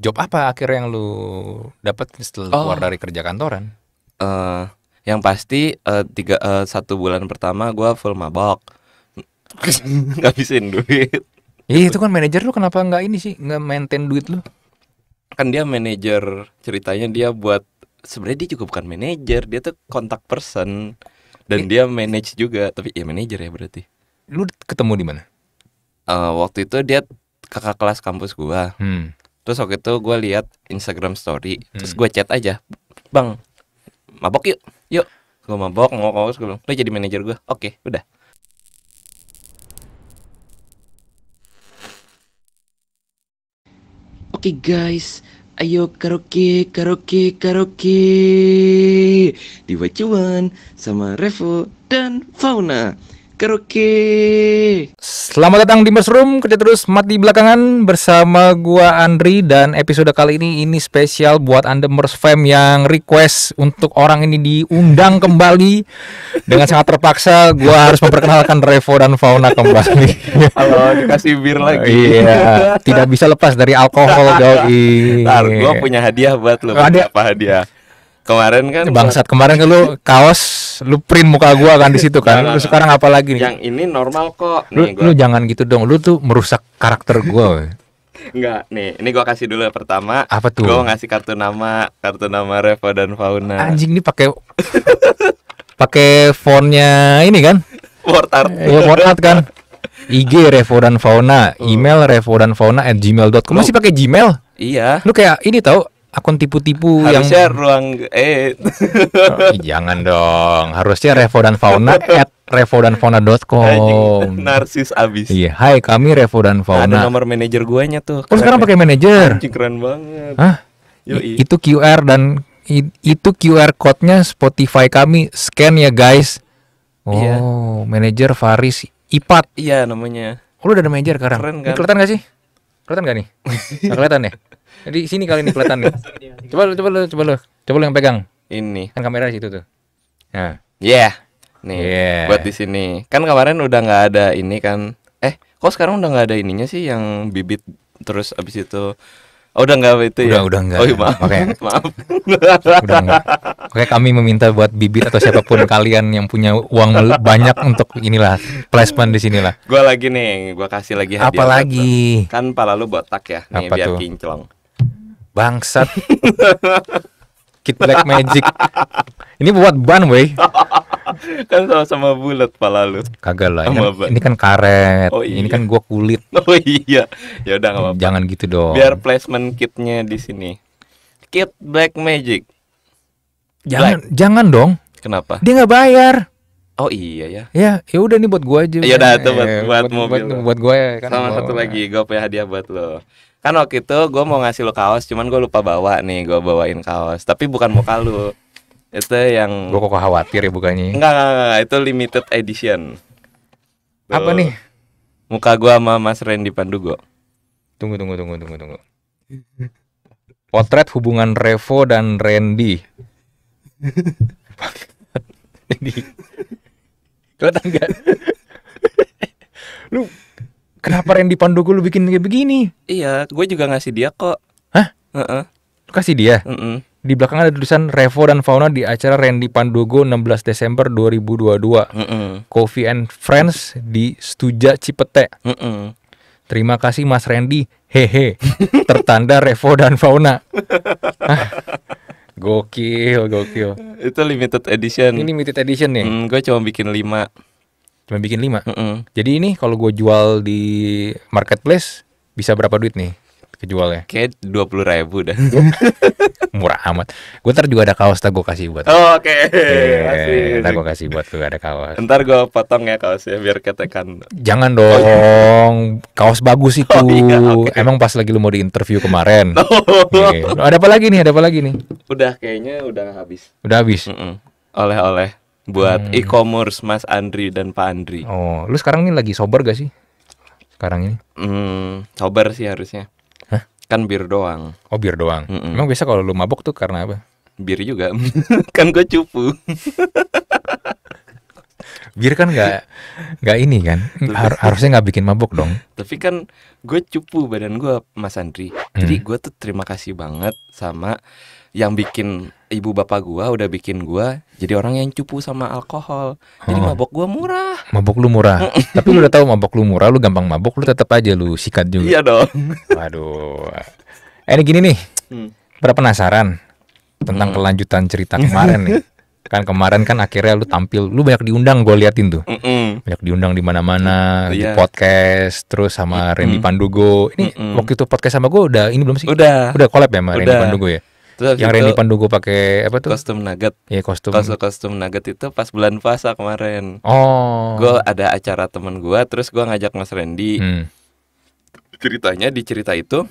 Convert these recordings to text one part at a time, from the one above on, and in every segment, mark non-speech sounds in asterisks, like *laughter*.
job apa akhirnya yang lu dapat setelah oh. keluar dari kerja kantoran? Uh, yang pasti uh, tiga uh, satu bulan pertama gue full mabok, *laughs* ngabisin duit. Iya itu kan manajer lu kenapa nggak ini sih nggak maintain duit lu? Kan dia manajer ceritanya dia buat sebenarnya dia juga bukan manajer dia tuh kontak person dan eh. dia manage juga tapi ya manajer ya berarti. Lu ketemu di mana? Uh, waktu itu dia kakak kelas kampus gua. Hmm terus waktu itu gue lihat Instagram Story hmm. terus gue chat aja bang mabok yuk yuk gue mabok ngokok gue bilang lo jadi manajer gue oke okay, udah Oke okay guys, ayo karaoke, karaoke, karaoke Di Wacuan sama Revo dan Fauna Karaoke. Selamat datang di Mushroom kerja terus mati belakangan bersama gua Andri dan episode kali ini ini spesial buat anda Mers fam yang request untuk orang ini diundang kembali dengan sangat terpaksa gua harus memperkenalkan Revo dan Fauna kembali. Halo, dikasih bir iya, lagi. Iya, tidak bisa lepas dari alkohol doi. Ntar gua punya hadiah buat lu. Ada apa hadiah? kemarin kan eh, bangsat kemarin kan lu kaos lu print muka ya, gua kan di situ kan lu sekarang apa lagi nih yang ini normal kok lu, gua... lu jangan gitu dong lu tuh merusak karakter gua Enggak, nih, ini gua kasih dulu pertama. Apa tuh? Gua ngasih kartu nama, kartu nama Revo dan Fauna. Anjing ini pakai pakai fontnya ini kan? Word art. Ya, word kan. IG Revo dan Fauna, oh. email Revo dan Fauna at gmail.com. Masih pakai Gmail? Iya. Lu kayak ini tau akun tipu-tipu yang harusnya ruang eh oh, jangan dong harusnya Revo dan Fauna at revo dan fauna narsis abis iya hai kami Revo dan Fauna ada nomor manajer guanya tuh kau oh sekarang pakai manajer keren banget Hah? itu QR dan itu QR code-nya Spotify kami scan ya guys oh iya. manajer Faris Ipat iya namanya oh, udah ada manajer sekarang keren kan? kelihatan gak sih kelihatan gak nih *laughs* kelihatan ya di sini kali ini kelihatan nih. coba lu coba lu coba lu. Coba lu yang pegang. Ini. Kan kamera di situ tuh. Nah. Ya. Yeah. Nih, yeah. buat di sini. Kan kemarin udah nggak ada ini kan. Eh, kok sekarang udah nggak ada ininya sih yang bibit terus abis itu Oh, udah enggak itu udah, ya? Udah enggak. Oh, iya, maaf. Oke. *laughs* maaf. udah enggak. Oke, kami meminta buat bibit atau siapapun kalian yang punya uang banyak untuk inilah placement di sinilah. Gua lagi nih, gua kasih lagi hadiah. Apalagi? Kan pala lu botak ya, nih Apa biar tuh? kinclong. Bangsat. Kit Black Magic. Ini buat ban, weh. kan sama-sama bulat pala lu. Kagak lah. Ini, kan, ini kan karet. Oh, iya. Ini kan gua kulit. *laughs* Oh iya. Ya udah apa-apa. Jangan gitu dong. Biar placement kitnya di sini. Kit Black Magic. Jangan Black. jangan dong. Kenapa? Dia nggak bayar. Oh iya ya. Ya, ya udah nih buat gua aja. Ya udah tuh buat, eh, buat, buat mobil. Buat, buat gua ya kan. Sama satu lagi, gua punya hadiah buat lo kan waktu itu gue mau ngasih lo kaos cuman gue lupa bawa nih gue bawain kaos tapi bukan muka lu itu yang gue kok khawatir ya bukannya enggak, enggak, enggak, itu limited edition Tuh. apa nih muka gue sama mas Randy pandu gue tunggu tunggu tunggu tunggu tunggu potret hubungan Revo dan Randy Randy *laughs* kelihatan gak lu Kenapa Randy Pandugo lu bikin kayak begini? Iya, gue juga ngasih dia kok. Hah? Uh-uh. Lu kasih dia? Uh-uh. Di belakang ada tulisan Revo dan Fauna di acara Randy Pandogo 16 Desember 2022. Uh-uh. Coffee and Friends di Stuja Cipete. Uh-uh. Terima kasih Mas Randy. Hehe. *laughs* Tertanda Revo dan Fauna. Gokil, gokil. Itu limited edition. Ini limited edition nih. Ya? Hmm, gue cuma bikin 5 cuma bikin lima mm -hmm. jadi ini kalau gue jual di marketplace bisa berapa duit nih kejualnya kayak dua puluh ribu dah *laughs* murah amat gue ntar juga ada kaos tak gue kasih buat oh, oke okay. Iya, yeah, ntar gue kasih buat tuh ada kaos ntar gue potong ya kaosnya biar ketekan jangan dong oh, iya. kaos bagus itu oh, iya, okay. emang pas lagi lu mau di interview kemarin *laughs* Oh. yeah. ada apa lagi nih ada apa lagi nih udah kayaknya udah habis udah habis oleh-oleh buat hmm. e-commerce Mas Andri dan Pak Andri. Oh, lu sekarang ini lagi sober gak sih? Sekarang ini? Hmm, sober sih harusnya. Hah? Kan bir doang. Oh, bir doang. Mm -mm. Emang biasa kalau lu mabuk tuh karena apa? Bir juga. *laughs* kan gue cupu. *laughs* bir kan nggak nggak ini kan Har harusnya nggak bikin mabuk dong *laughs* tapi kan gue cupu badan gue mas Andri hmm. jadi gue tuh terima kasih banget sama yang bikin ibu bapak gua udah bikin gua jadi orang yang cupu sama alkohol. Jadi oh. mabok gua murah. Mabok lu murah. *laughs* Tapi lu udah tahu mabok lu murah, lu gampang mabok, lu tetap aja lu sikat juga. Iya dong. *laughs* Waduh. Eh ini gini nih. Hmm. Berapa penasaran tentang hmm. kelanjutan cerita *laughs* kemarin nih. kan kemarin kan akhirnya lu tampil lu banyak diundang gua liatin tuh mm -mm. banyak diundang di mana-mana mm di iya. podcast terus sama mm -mm. Randy Pandugo ini mm -mm. waktu itu podcast sama gua udah ini belum sih udah udah collab ya sama udah. Randy Pandugo ya yang Randy Pandugo pakai apa tuh? Kostum nugget. Iya, kostum. Kostum kostum nugget itu pas bulan puasa kemarin. Oh. Gue ada acara temen gue, terus gue ngajak Mas Randy. Hmm. Ceritanya di cerita itu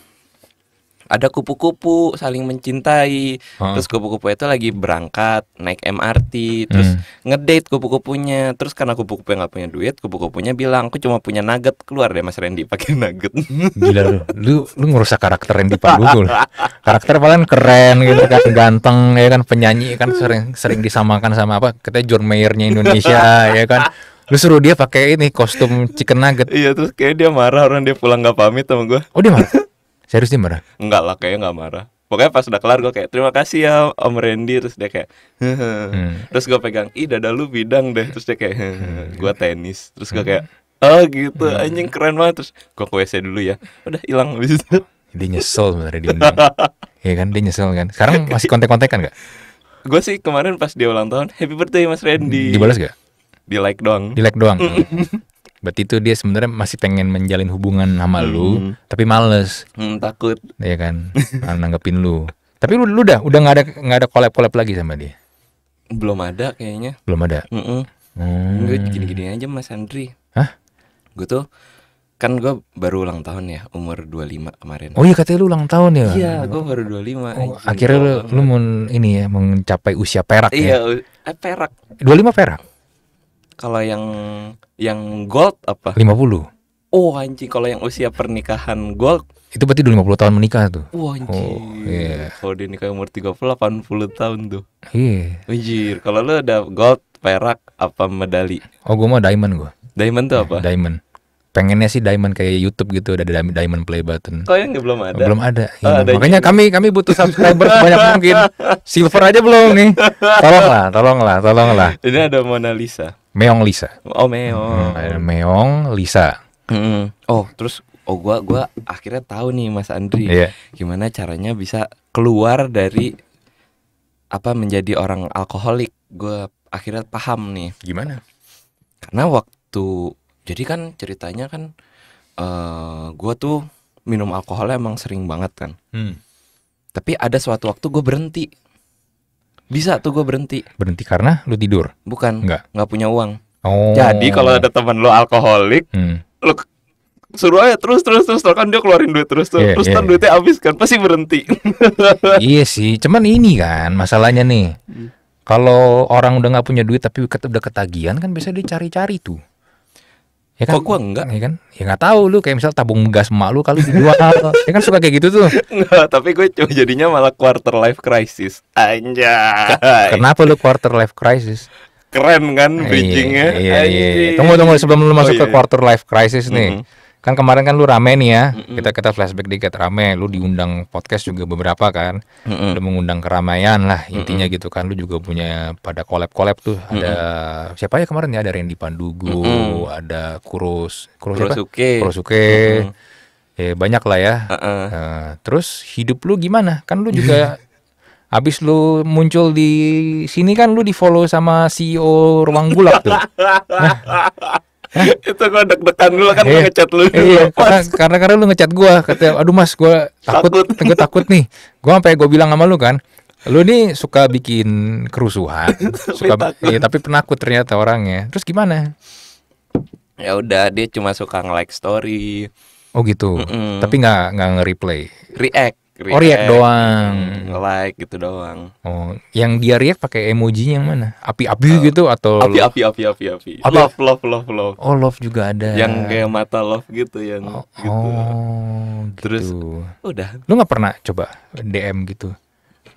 ada kupu-kupu saling mencintai oh. terus kupu-kupu itu lagi berangkat naik MRT terus hmm. ngedate kupu-kupunya terus karena kupu-kupu nggak punya duit kupu-kupunya bilang aku cuma punya nugget keluar deh Mas Randy pakai nugget *laughs* gila lu lu lu ngerusak karakter Randy Pandugo *laughs* karakter paling keren gitu kan ganteng ya kan penyanyi kan sering sering disamakan sama apa kita John Mayernya Indonesia *laughs* ya kan lu suruh dia pakai ini kostum chicken nugget iya terus kayak dia marah orang dia pulang nggak pamit sama gue oh dia marah Serius dia marah? Enggak lah, kayaknya nggak marah. Pokoknya pas udah kelar gue kayak terima kasih ya Om Randy terus dia kayak hmm. terus gue pegang ih dada lu bidang deh terus dia kayak hmm. gue tenis terus gue hmm. kayak oh gitu hmm. anjing keren banget terus gue ke WC dulu ya udah hilang habis itu *laughs* dia nyesel sebenarnya dia Iya kan dia nyesel kan sekarang *laughs* masih kontek-kontekan gak? gue sih kemarin pas dia ulang tahun happy birthday mas Randy dibalas gak? di like doang di like doang Berarti itu dia sebenarnya masih pengen menjalin hubungan sama hmm. lu, tapi males. Hmm, takut. Iya kan? *laughs* nanggepin lu. Tapi lu, lu udah udah nggak ada nggak ada collab-collab lagi sama dia. Belum ada kayaknya. Belum ada. Mm -mm. Gue gini-gini aja Mas Andri. Hah? Gue tuh kan gue baru ulang tahun ya umur 25 kemarin. Oh iya katanya lu ulang tahun ya? Iya, gue baru 25. Oh, akhirnya lu, lu iya. mau ini ya mencapai usia perak iya, ya. Iya, eh, perak. 25 perak. Kalau yang yang gold apa? 50. Oh anjing, kalau yang usia pernikahan gold itu berarti udah 50 tahun menikah tuh. Oh, oh anjing. Oh, iya. Kalau dia nikah umur 30 80 tahun tuh. Iya. Anjir, kalau lu ada gold, perak apa medali? Oh, gua mah diamond gua. Diamond tuh apa? Diamond pengennya sih diamond kayak YouTube gitu ada diamond play button. Oh yang belum ada. Belum ada. Iya. Oh, ya, ada makanya juga. kami kami butuh subscriber banyak mungkin. Silver aja belum nih. Tolonglah, tolonglah, tolonglah. Ini ada Mona Lisa. Meong Lisa. Oh Meong. Hmm, ada Meong Lisa. Hmm. Oh terus oh gua gua akhirnya tahu nih Mas Andri yeah. gimana caranya bisa keluar dari apa menjadi orang alkoholik. Gua akhirnya paham nih. Gimana? Karena waktu jadi kan ceritanya kan uh, eh, gue tuh minum alkohol emang sering banget kan hmm. tapi ada suatu waktu gue berhenti bisa tuh gue berhenti berhenti karena lu tidur bukan nggak nggak punya uang oh. jadi kalau ada teman lu alkoholik hmm. lu suruh aja terus terus terus kan dia keluarin duit terus terus, yeah, terus yeah, kan yeah. duitnya habis kan pasti berhenti *laughs* iya sih cuman ini kan masalahnya nih hmm. kalau orang udah nggak punya duit tapi udah ketagihan kan biasanya dicari-cari tuh ya kan? Kok gua enggak? Ya kan? Ya enggak tahu lu kayak misal tabung gas emak lu kali dijual. *laughs* ya kan suka kayak gitu tuh. Enggak, tapi gue cuma jadinya malah quarter life crisis. Anjay. Kenapa lu quarter life crisis? Keren kan iya, bridgingnya? Iya, iya, iya. Tunggu tunggu sebelum lu oh, masuk oh, iya. ke iya. quarter life crisis nih. Mm -hmm kan kemarin kan lu rame nih ya mm hmm kita kita flashback dikit rame lu diundang podcast juga beberapa kan mm hmm udah mengundang keramaian lah intinya mm hmm gitu kan lu juga punya pada collab collab tuh mm hmm ada siapa ya kemarin ya ada Randy Pandugo mm hmm ada Kurus Kurus Kurosuke. Kurosuke mm hmm ya banyak lah ya uh -uh. Uh, terus hidup lu gimana kan lu juga *laughs* Abis lu muncul di sini kan lu di follow sama CEO Ruang Bulak tuh. Nah, *laughs* *laughs* itu gua deg-degan dulu kan iya, ngechat lu iya, karena, karena karena lu ngechat gua kata aduh mas gua takut, takut. takut nih gua sampai gua bilang sama lu kan lu nih suka bikin kerusuhan *laughs* suka iya, tapi penakut ternyata orangnya terus gimana ya udah dia cuma suka nge like story oh gitu mm -mm. tapi nggak nggak nge reply, react react, react gitu. doang. Like gitu doang. Oh, yang dia react pakai emoji yang mana? Api-api uh, gitu atau Api api api api api. api. Love love love love. Oh, love juga ada. Yang kayak mata love gitu yang oh, gitu. Oh, gitu. Terus udah. Lu nggak pernah coba DM gitu?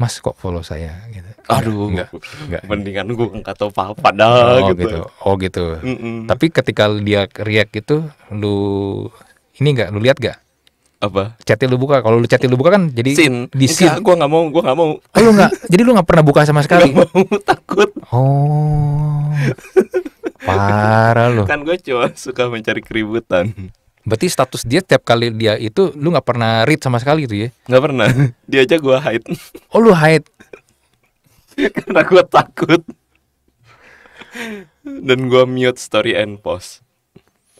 Mas kok follow saya gitu. Aduh, enggak. enggak. Mendingan gue enggak tahu apa-apa dah oh, gitu. gitu. Oh gitu. Mm -mm. Tapi ketika dia react gitu lu ini enggak lu lihat enggak? apa chatnya lu buka kalau lu chatnya lu buka kan jadi sin di sin Enggak, gua nggak mau gua nggak mau oh, lu nggak jadi lu nggak pernah buka sama sekali gak mau *laughs* takut oh parah lu kan gue cuma suka mencari keributan berarti status dia tiap kali dia itu lu nggak pernah read sama sekali gitu ya nggak pernah dia aja gua hide oh lu hide karena gua takut dan gua mute story and post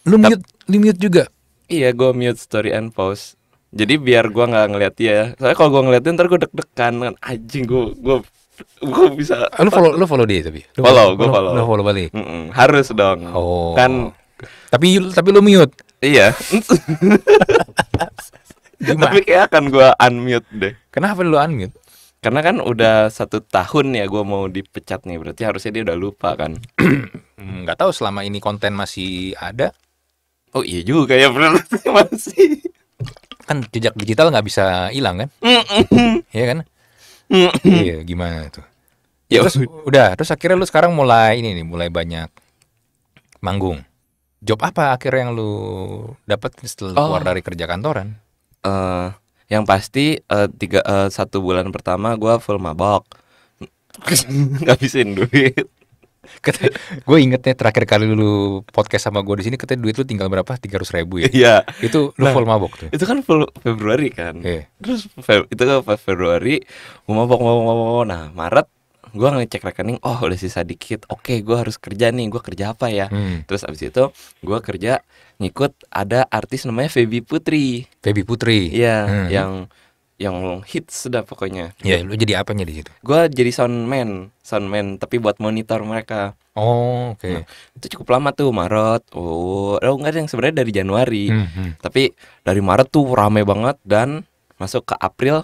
lu mute mute lu mute juga Iya, gue mute story and post. Jadi biar gue nggak ngeliat dia. Ya. Soalnya kalau gue ngeliatin ntar gue deg-degan kan anjing gue gue gue bisa. Ah, lu follow lu follow dia tapi. Lu follow, gue follow. Lu follow balik. Mm -mm, harus dong. Oh. Kan. Tapi tapi lu mute. Iya. *laughs* Tapi kayak akan gue unmute deh. Kenapa lu unmute? Karena kan udah satu tahun ya gue mau dipecat nih berarti harusnya dia udah lupa kan. *clears throat* Hmm, nggak tahu selama ini konten masih ada Oh iya juga ya benar *laughs* masih. Kan jejak digital nggak bisa hilang kan? Iya kan? iya gimana tuh? Ya terus udah terus akhirnya lu sekarang mulai ini nih mulai banyak manggung. Job apa akhirnya yang lu dapat setelah oh. keluar dari kerja kantoran? Uh, yang pasti uh, tiga uh, satu bulan pertama gue full mabok *laughs* Gak bisain duit *laughs* Kata, gue ingetnya terakhir kali lu podcast sama gue di sini katanya duit lu tinggal berapa? Tiga ratus ribu ya? Iya. Itu lu nah, full mabok tuh. Itu kan full Februari kan. Iya. Terus Fe itu kan Februari mau mabok, mabok mabok Nah Maret gue ngecek rekening, oh udah sisa dikit. Oke, gue harus kerja nih. Gue kerja apa ya? Hmm. Terus abis itu gue kerja ngikut ada artis namanya Feby Putri. Feby Putri. Iya, hmm. yang yang hits sudah pokoknya. Iya, lu jadi apanya di situ? Gua jadi soundman, soundman tapi buat monitor mereka. Oh, oke. Okay. Nah, itu cukup lama tuh Maret. Oh, oh enggak yang sebenarnya dari Januari. Mm -hmm. Tapi dari Maret tuh rame banget dan masuk ke April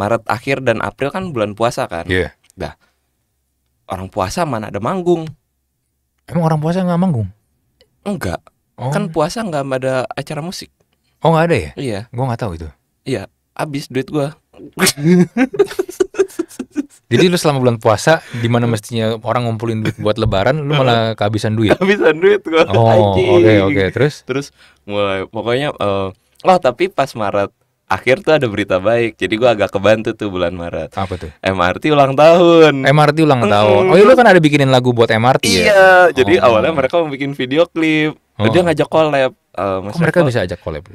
Maret akhir dan April kan bulan puasa kan. Iya. Yeah. Dah. Orang puasa mana ada manggung. Emang orang puasa nggak manggung? Enggak. Oh. Kan puasa nggak ada acara musik. Oh nggak ada ya? Iya. Gue nggak tahu itu. Iya, habis duit gua. *laughs* Jadi lu selama bulan puasa di mana mestinya orang ngumpulin duit buat lebaran, lu malah *laughs* kehabisan duit. Kehabisan duit gua. Oh, oke oke. Okay, okay. Terus terus mulai pokoknya uh, oh tapi pas Maret akhir tuh ada berita baik. Jadi gua agak kebantu tuh bulan Maret. Apa tuh? MRT ulang tahun. MRT ulang tahun. Oh, iya lu kan ada bikinin lagu buat MRT iya, ya. Iya, jadi oh. awalnya mereka mau bikin video klip. Oh. Dia ngajak collab. Uh, Kok mereka bisa ajak collab?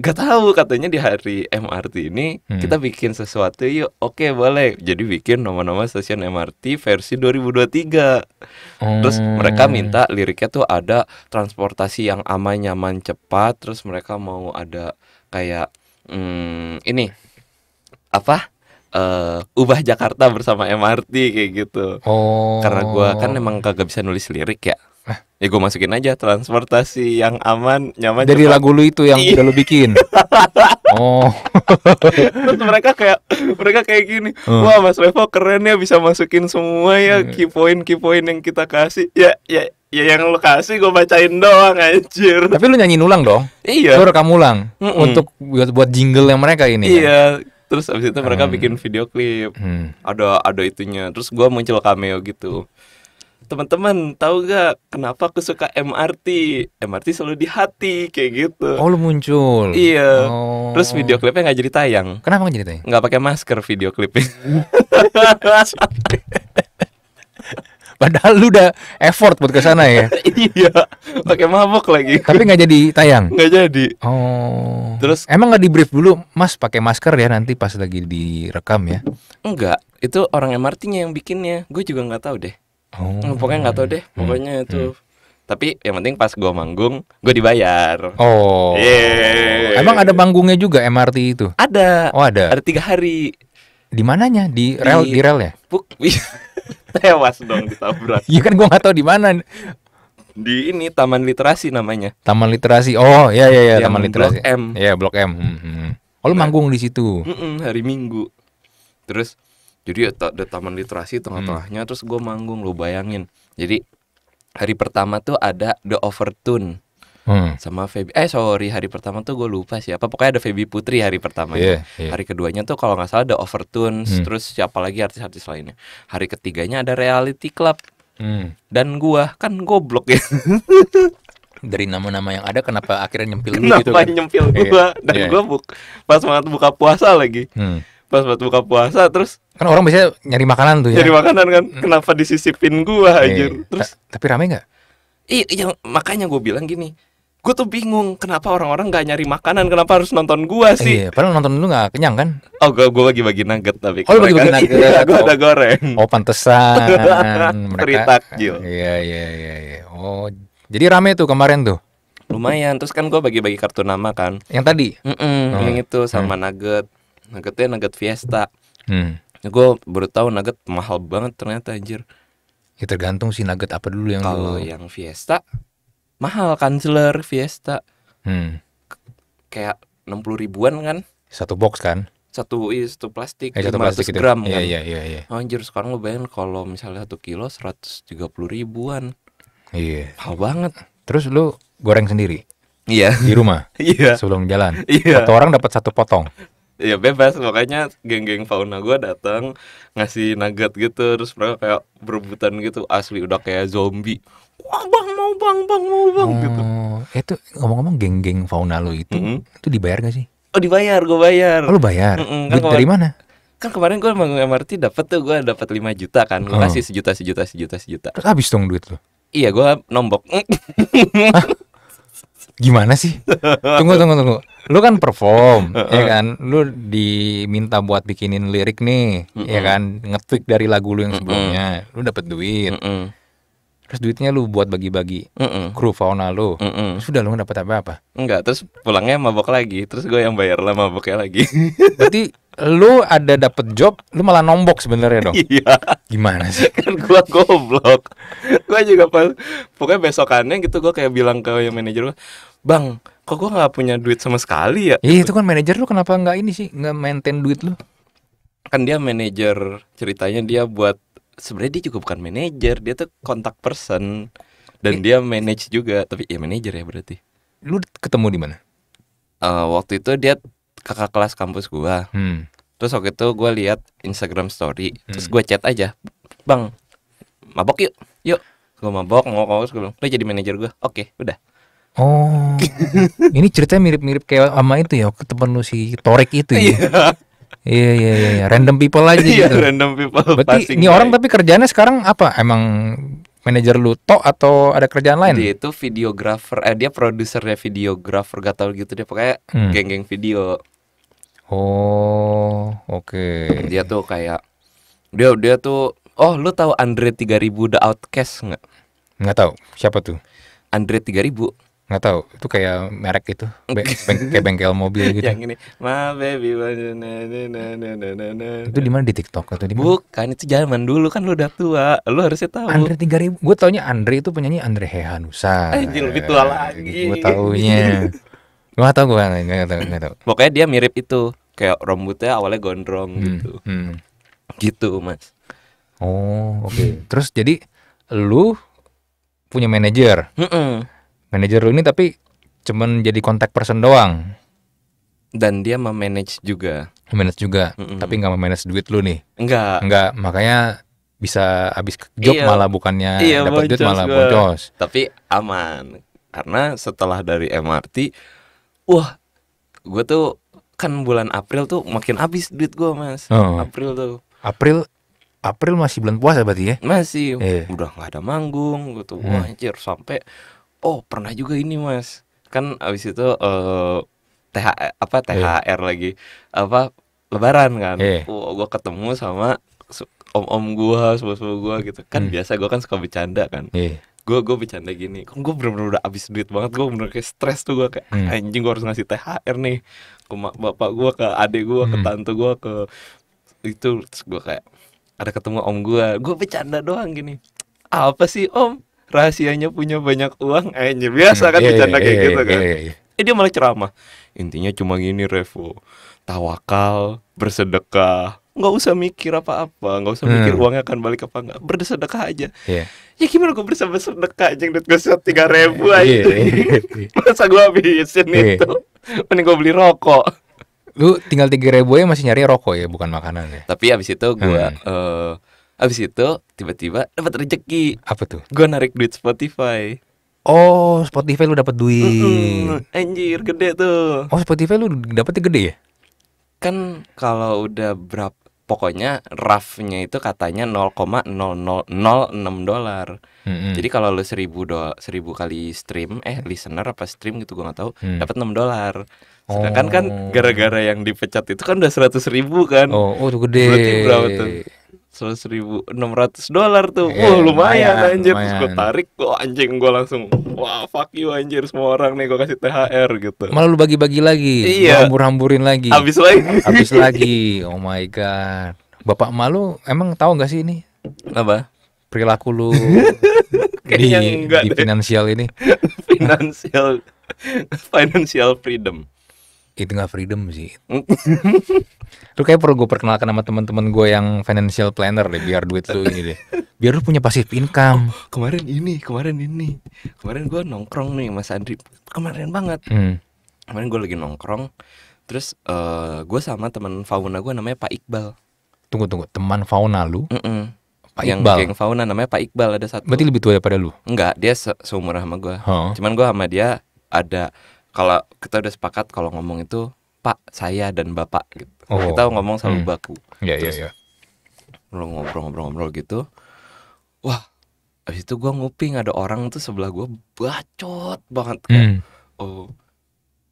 Gak tahu katanya di hari MRT ini hmm. kita bikin sesuatu yuk. Oke, boleh. Jadi bikin nama-nama stasiun MRT versi 2023. Hmm. Terus mereka minta liriknya tuh ada transportasi yang aman, nyaman, cepat, terus mereka mau ada kayak hmm, ini apa? uh, ubah Jakarta bersama MRT kayak gitu. Oh. Karena gua kan emang kagak bisa nulis lirik ya ya gue masukin aja transportasi yang aman nyaman dari cepat. lagu lu itu yang udah lu bikin *laughs* oh terus mereka kayak mereka kayak gini hmm. wah mas Revo keren ya bisa masukin semua ya hmm. key point key point yang kita kasih ya ya ya yang lu kasih gue bacain doang anjir tapi lu nyanyiin ulang dong iya lu kamu ulang mm -mm. untuk buat buat jingle yang mereka ini kan? iya kan? terus abis itu mereka hmm. bikin video klip hmm. ada ada itunya terus gue muncul cameo gitu teman-teman tahu gak kenapa aku suka MRT MRT selalu di hati kayak gitu oh lu muncul iya oh. terus video klipnya nggak jadi tayang kenapa nggak jadi tayang nggak pakai masker video klipnya *laughs* Padahal lu udah effort buat ke sana ya. *laughs* iya. Pakai mabok lagi. Tapi nggak jadi tayang. Nggak jadi. Oh. Terus emang nggak di brief dulu, Mas pakai masker ya nanti pas lagi direkam ya? Enggak. Itu orang MRT-nya yang bikinnya. Gue juga nggak tahu deh. Oh. Hmm, pokoknya nggak tau deh, hmm. pokoknya hmm. itu. Hmm. Tapi yang penting pas gue manggung, gue dibayar. Oh. Yeay. Emang ada manggungnya juga MRT itu? Ada. Oh ada. Ada tiga hari. Di mananya? Di, di rel? Di rel ya? Buk, *laughs* iya. tewas dong ditabrak. Iya kan gue nggak tau di mana. Di ini Taman Literasi namanya. Taman Literasi. Oh ya ya ya Taman Literasi. Blok M. Ya Blok M. Hmm, hmm. Oh lu nah. manggung di situ. Mm hari Minggu. Terus jadi ada, ya, ada taman literasi tengah-tengahnya hmm. terus gue manggung lo bayangin jadi hari pertama tuh ada The Overtune hmm. sama Feby eh sorry hari pertama tuh gue lupa siapa pokoknya ada Feby Putri hari pertama yeah, yeah. Iya. hari keduanya tuh kalau nggak salah The Overtune hmm. terus siapa lagi artis-artis lainnya hari ketiganya ada Reality Club hmm. dan gua kan goblok ya *laughs* dari nama-nama yang ada kenapa akhirnya nyempil gitu kenapa gitu kan? nyempil iya. gua dan yeah. gua buk pas banget buka puasa lagi hmm. pas banget buka puasa terus Kan orang biasanya nyari makanan tuh ya. Nyari makanan kan. Mm. Kenapa disisipin gua aja? Iya. Terus Ta tapi rame nggak? Iya, iya makanya gue bilang gini. Gue tuh bingung kenapa orang-orang gak nyari makanan, kenapa harus nonton gua sih? Iya, padahal nonton lu gak kenyang kan? Oh, gue gua bagi-bagi nugget tapi. Oh, bagi-bagi nugget. Iya, *laughs* gue ada oh. goreng. Oh, pantesan. *laughs* mereka. Iya, iya, iya, iya. Oh, jadi rame tuh kemarin tuh. Lumayan, terus kan gue bagi-bagi kartu nama kan. Yang tadi? Mm -mm, oh. yang itu sama hmm. nugget. Nuggetnya nugget Fiesta. Hmm ya gue baru tahu nugget mahal banget ternyata anjir ya tergantung si nugget apa dulu yang kalau yang Fiesta mahal kanseler Fiesta hmm. kayak enam puluh ribuan kan satu box kan satu iya, satu plastik eh, satu plastik itu. gram iya, kan iya, iya, iya. Oh, anjir sekarang lu bayangin kalau misalnya satu kilo seratus tiga puluh ribuan iya mahal banget terus lu goreng sendiri Iya. Di rumah. *laughs* Iya. Sebelum jalan. Iya. Satu orang dapat satu potong ya bebas makanya geng-geng fauna gue datang ngasih nugget gitu terus mereka kayak berebutan gitu asli udah kayak zombie wah bang mau bang bang mau bang hmm, gitu oh, itu ngomong-ngomong geng-geng fauna lo itu mm -hmm. itu dibayar gak sih oh dibayar gue bayar oh, lo bayar mm kan dari mana kan kemarin gue emang MRT dapat tuh gue dapat 5 juta kan gue oh. kasih sejuta sejuta sejuta sejuta terus habis dong duit lo iya gue nombok gimana sih *laughs* tunggu tunggu tunggu lu kan perform ya kan lu diminta buat bikinin lirik nih ya kan ngetik dari lagu lu yang sebelumnya lu dapat duit terus duitnya lu buat bagi-bagi crew kru fauna lu sudah lu nggak dapat apa-apa enggak terus pulangnya mabok lagi terus gue yang bayar lah maboknya lagi *laughs* berarti lu ada dapat job lu malah nombok sebenarnya dong iya gimana sih *laughs* kan gua goblok gua juga pas pokoknya besokannya gitu gua kayak bilang ke yang manajer gua bang kok gue nggak punya duit sama sekali ya iya itu kan manajer lu kenapa nggak ini sih nggak maintain duit lu kan dia manajer ceritanya dia buat sebenarnya dia juga bukan manajer dia tuh kontak person dan eh. dia manage juga tapi ya manajer ya berarti lu ketemu di mana uh, waktu itu dia kakak kelas kampus gua hmm. terus waktu itu gua lihat Instagram story hmm. terus gua chat aja bang mabok yuk yuk gua mabok ngomong-ngomong gua bilang lu jadi manajer gua oke okay, udah Oh, *laughs* ini ceritanya mirip-mirip kayak sama itu ya, ketemu lu si Torek itu ya. Iya iya iya, iya, iya. random people aja iya, gitu. random people. Berarti ini orang tapi kerjanya sekarang apa? Emang manajer lu tok atau ada kerjaan lain? Dia itu videographer. eh dia produsernya videographer gak tau gitu dia pokoknya hmm. geng-geng video. Oh, oke. Okay. Dia tuh kayak dia dia tuh oh lu tahu Andre 3000 The Outcast nggak? Nggak tahu. Siapa tuh? Andre 3000 Nggak tahu, itu kayak merek itu, beng kayak bengkel mobil *laughs* gitu. Yang ini, ma baby Itu di mana di TikTok atau di Bukan, itu zaman dulu kan lu udah tua, lu harusnya tahu. Andre 3000, gue taunya Andre itu penyanyi Andre Hehanusa. Anjir, lebih tua gitu, lagi. Gue taunya. Gue tau gue gak tau, nggak tau. Pokoknya dia mirip itu, kayak rambutnya awalnya gondrong hmm, gitu. Hmm. Gitu, Mas. Oh, oke. Okay. Terus jadi lu punya manajer. Mm -mm manajer lu ini tapi cuman jadi kontak person doang dan dia memanage juga manage juga mm -hmm. tapi nggak memanage duit lu nih Nggak. Nggak. makanya bisa habis job iya, malah bukannya iya, dapat duit malah bocos. tapi aman karena setelah dari MRT wah gue tuh kan bulan April tuh makin habis duit gue mas oh. April tuh April April masih bulan puasa berarti ya masih eh. udah nggak ada manggung gitu hmm. wah anjir sampai oh pernah juga ini mas kan abis itu uh, eh, th apa iya. thr yeah. lagi apa lebaran kan yeah. Iya. wow, gue ketemu sama om-om gue Sebuah-sebuah gue gitu kan mm. biasa gue kan suka bercanda kan yeah gue bercanda gini kan gue bener-bener udah abis duit banget gue bener kayak stres tuh gue kayak mm. anjing gue harus ngasih thr nih ke bapak gue ke adik gue mm. ke hmm. tante gue ke itu gue kayak ada ketemu om gue gue bercanda doang gini apa sih om rahasianya punya banyak uang aja biasa kan hmm, iya, bercanda iya, kayak iya, gitu kan eh dia malah ceramah intinya cuma gini Revo tawakal bersedekah nggak usah mikir apa-apa nggak usah mikir hmm. uangnya akan balik apa nggak bersedekah aja yeah. ya gimana gue bisa bersedekah aja duit gue tiga ribu aja *laughs* masa gue habisin itu mending gue beli rokok lu tinggal tiga ribu ya masih nyari rokok ya bukan makanan ya tapi abis itu gue hmm. Eh, Abis itu tiba-tiba dapat rezeki. Apa tuh? Gue narik duit Spotify. Oh, Spotify lu dapat duit. Mm -mm, anjir, gede tuh. Oh, Spotify lu dapetnya gede ya? Kan kalau udah berapa pokoknya rafnya itu katanya 0,0006 dolar. Mm -hmm. Jadi kalau lu 1000 do 1000 kali stream eh listener apa stream gitu gue gak tahu, mm. dapat 6 dolar. Sedangkan kan oh. kan gara-gara yang dipecat itu kan udah 100 ribu kan. Oh, oh itu gede. Berarti berapa tuh? seratus ribu enam ratus dolar tuh, yeah, wah lumayan, lumayan anjir, lumayan. terus gue tarik, gue anjing gue langsung, wah fuck you anjir semua orang nih gue kasih thr gitu. Malah lu bagi-bagi lagi, iya. hambur-hamburin lagi, habis lagi, *laughs* habis lagi, oh my god, bapak malu emang tahu nggak sih ini? Apa? Perilaku lu *laughs* di, di finansial ini? *laughs* finansial, financial freedom itu nggak freedom sih mm. lu *laughs* kayak perlu gue perkenalkan sama teman-teman gue yang financial planner deh biar duit lu ini deh biar lu punya pasif income oh, kemarin ini kemarin ini kemarin gue nongkrong nih mas Andri kemarin banget hmm. kemarin gue lagi nongkrong terus uh, eh, gue sama teman fauna gue namanya Pak Iqbal tunggu tunggu teman fauna lu mm -mm. Pak yang Iqbal. Yang fauna namanya Pak Iqbal ada satu. Berarti lebih tua daripada lu? Enggak, dia seumur sama gue. Huh? Cuman gue sama dia ada kalau kita udah sepakat kalau ngomong itu pak saya dan bapak gitu kan oh. kita ngomong selalu hmm. baku yeah, iya, terus yeah, yeah. ngobrol-ngobrol-ngobrol gitu wah habis itu gue nguping ada orang tuh sebelah gue bacot banget kayak hmm. oh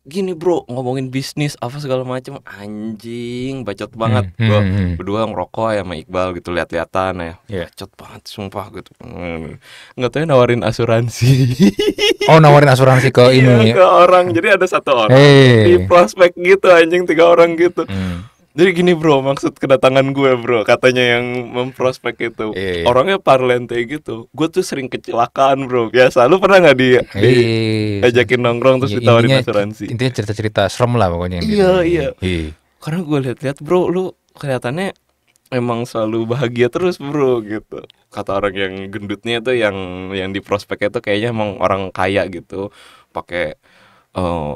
gini bro ngomongin bisnis apa segala macam anjing bacot banget hmm, gua hmm, hmm, berdua ngerokok ya sama Iqbal gitu lihat-lihatan ya yeah. bacot banget sumpah gitu nggak tahu ya, nawarin asuransi oh nawarin asuransi ke iya, ini ya, ke orang jadi ada satu orang hey. di prospek gitu anjing tiga orang gitu hmm jadi gini bro, maksud kedatangan gue bro, katanya yang memprospek itu e, orangnya parlente gitu. Gue tuh sering kecelakaan bro. Biasa, lu pernah nggak di, iya, di ajakin nongkrong terus e, ditawarin intinya, asuransi? Intinya cerita-cerita serem lah pokoknya. Iya gitu. iya. E. Karena gue lihat-lihat bro, lu kelihatannya emang selalu bahagia terus bro gitu kata orang yang gendutnya tuh yang yang di tuh kayaknya emang orang kaya gitu pakai uh,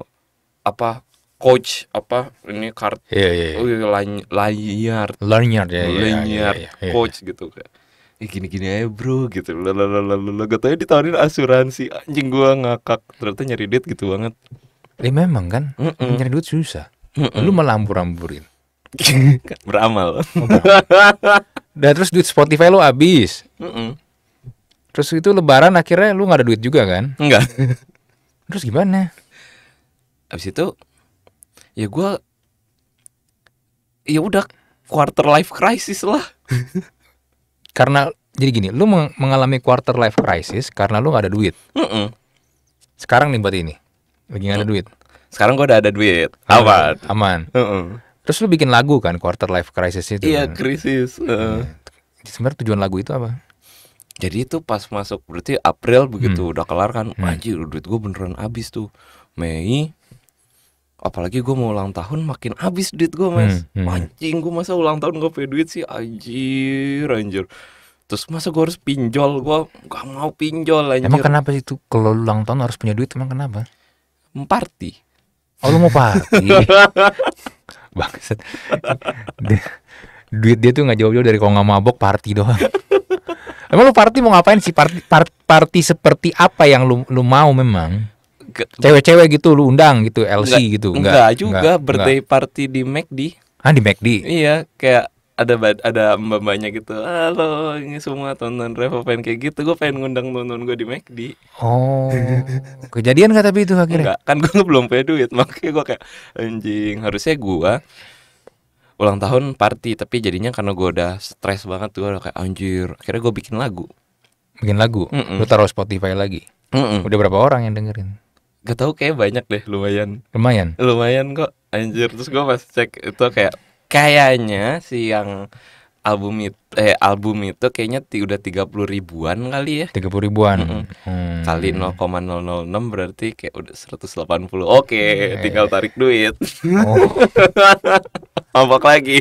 apa coach apa ini kart yeah, yeah, layar lanyard ya, lanyard yeah, yeah, coach gitu kayak gini-gini aja bro gitu gak katanya ditawarin asuransi anjing gua ngakak ternyata nyari duit gitu banget eh memang kan mm -mm. nyari duit susah mm -mm. lu malah ambur-amburin *laughs* beramal dan oh, nah, terus duit Spotify lu habis terus itu lebaran akhirnya lu nggak ada duit juga kan enggak *laughs* terus gimana abis itu ya gue ya udah quarter life crisis lah *laughs* karena jadi gini lu mengalami quarter life crisis karena lu gak ada duit mm -mm. sekarang nih buat ini lagi gak mm. ada duit sekarang gue udah ada duit aman aman mm -mm. terus lu bikin lagu kan quarter life crisis itu iya kan? krisis mm. sebenarnya tujuan lagu itu apa jadi itu pas masuk berarti April begitu hmm. udah kelar kan hmm. anjir duit gue beneran habis tuh Mei apalagi gue mau ulang tahun makin habis duit gue mas hmm, hmm. anjing gue masa ulang tahun gak punya duit sih anjir anjir terus masa gue harus pinjol gue gak mau pinjol anjir emang kenapa sih tuh kalau ulang tahun harus punya duit emang kenapa party oh lu mau party *laughs* bangsat duit dia tuh nggak jauh-jauh dari kalau nggak mabok party doang emang lu party mau ngapain sih party, party, party seperti apa yang lu lu mau memang cewek-cewek gitu lu undang gitu LC enggak, gitu enggak enggak juga enggak, birthday enggak. party di McD ah di McD iya kayak ada ada mbak-mbaknya gitu halo ini semua tonton Revo pengen kayak gitu gue pengen ngundang tonton gue di McD oh *laughs* kejadian nggak tapi itu akhirnya Enggak, kan gue *laughs* belum punya duit makanya gue kayak anjing harusnya gue ulang tahun party tapi jadinya karena gue udah stres banget tuh udah kayak anjir akhirnya gue bikin lagu bikin lagu mm -mm. lu taruh Spotify lagi mm -mm. udah berapa orang yang dengerin gak tau kayak banyak deh lumayan lumayan lumayan kok anjir terus gue pas cek itu kayak kayaknya si yang album itu eh album itu kayaknya udah tiga puluh ribuan kali ya tiga puluh ribuan mm -hmm. hmm. kali enam berarti kayak udah seratus delapan puluh oke iya. tinggal tarik duit oh. Ambak *laughs* lagi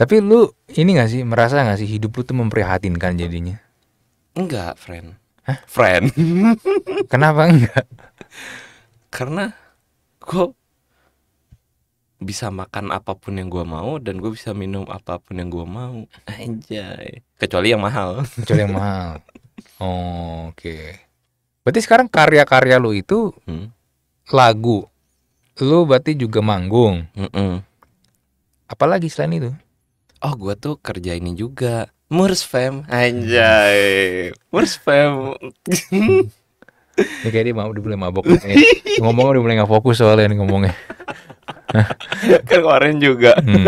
tapi lu ini gak sih merasa gak sih hidup lu tuh memprihatinkan jadinya enggak friend Hah? Friend. *laughs* Kenapa enggak? Karena gue bisa makan apapun yang gue mau dan gue bisa minum apapun yang gue mau anjay kecuali yang mahal kecuali yang mahal oh, oke okay. berarti sekarang karya-karya lu itu hmm? lagu lu berarti juga manggung Mm-mm. apalagi selain itu oh gue tuh kerja ini juga Murs fam Anjay Murs fam Ini kayak dia mau dia mulai mabok Ngomong udah mulai gak fokus soalnya nih ngomongnya *laughs* Kan kemarin juga hmm.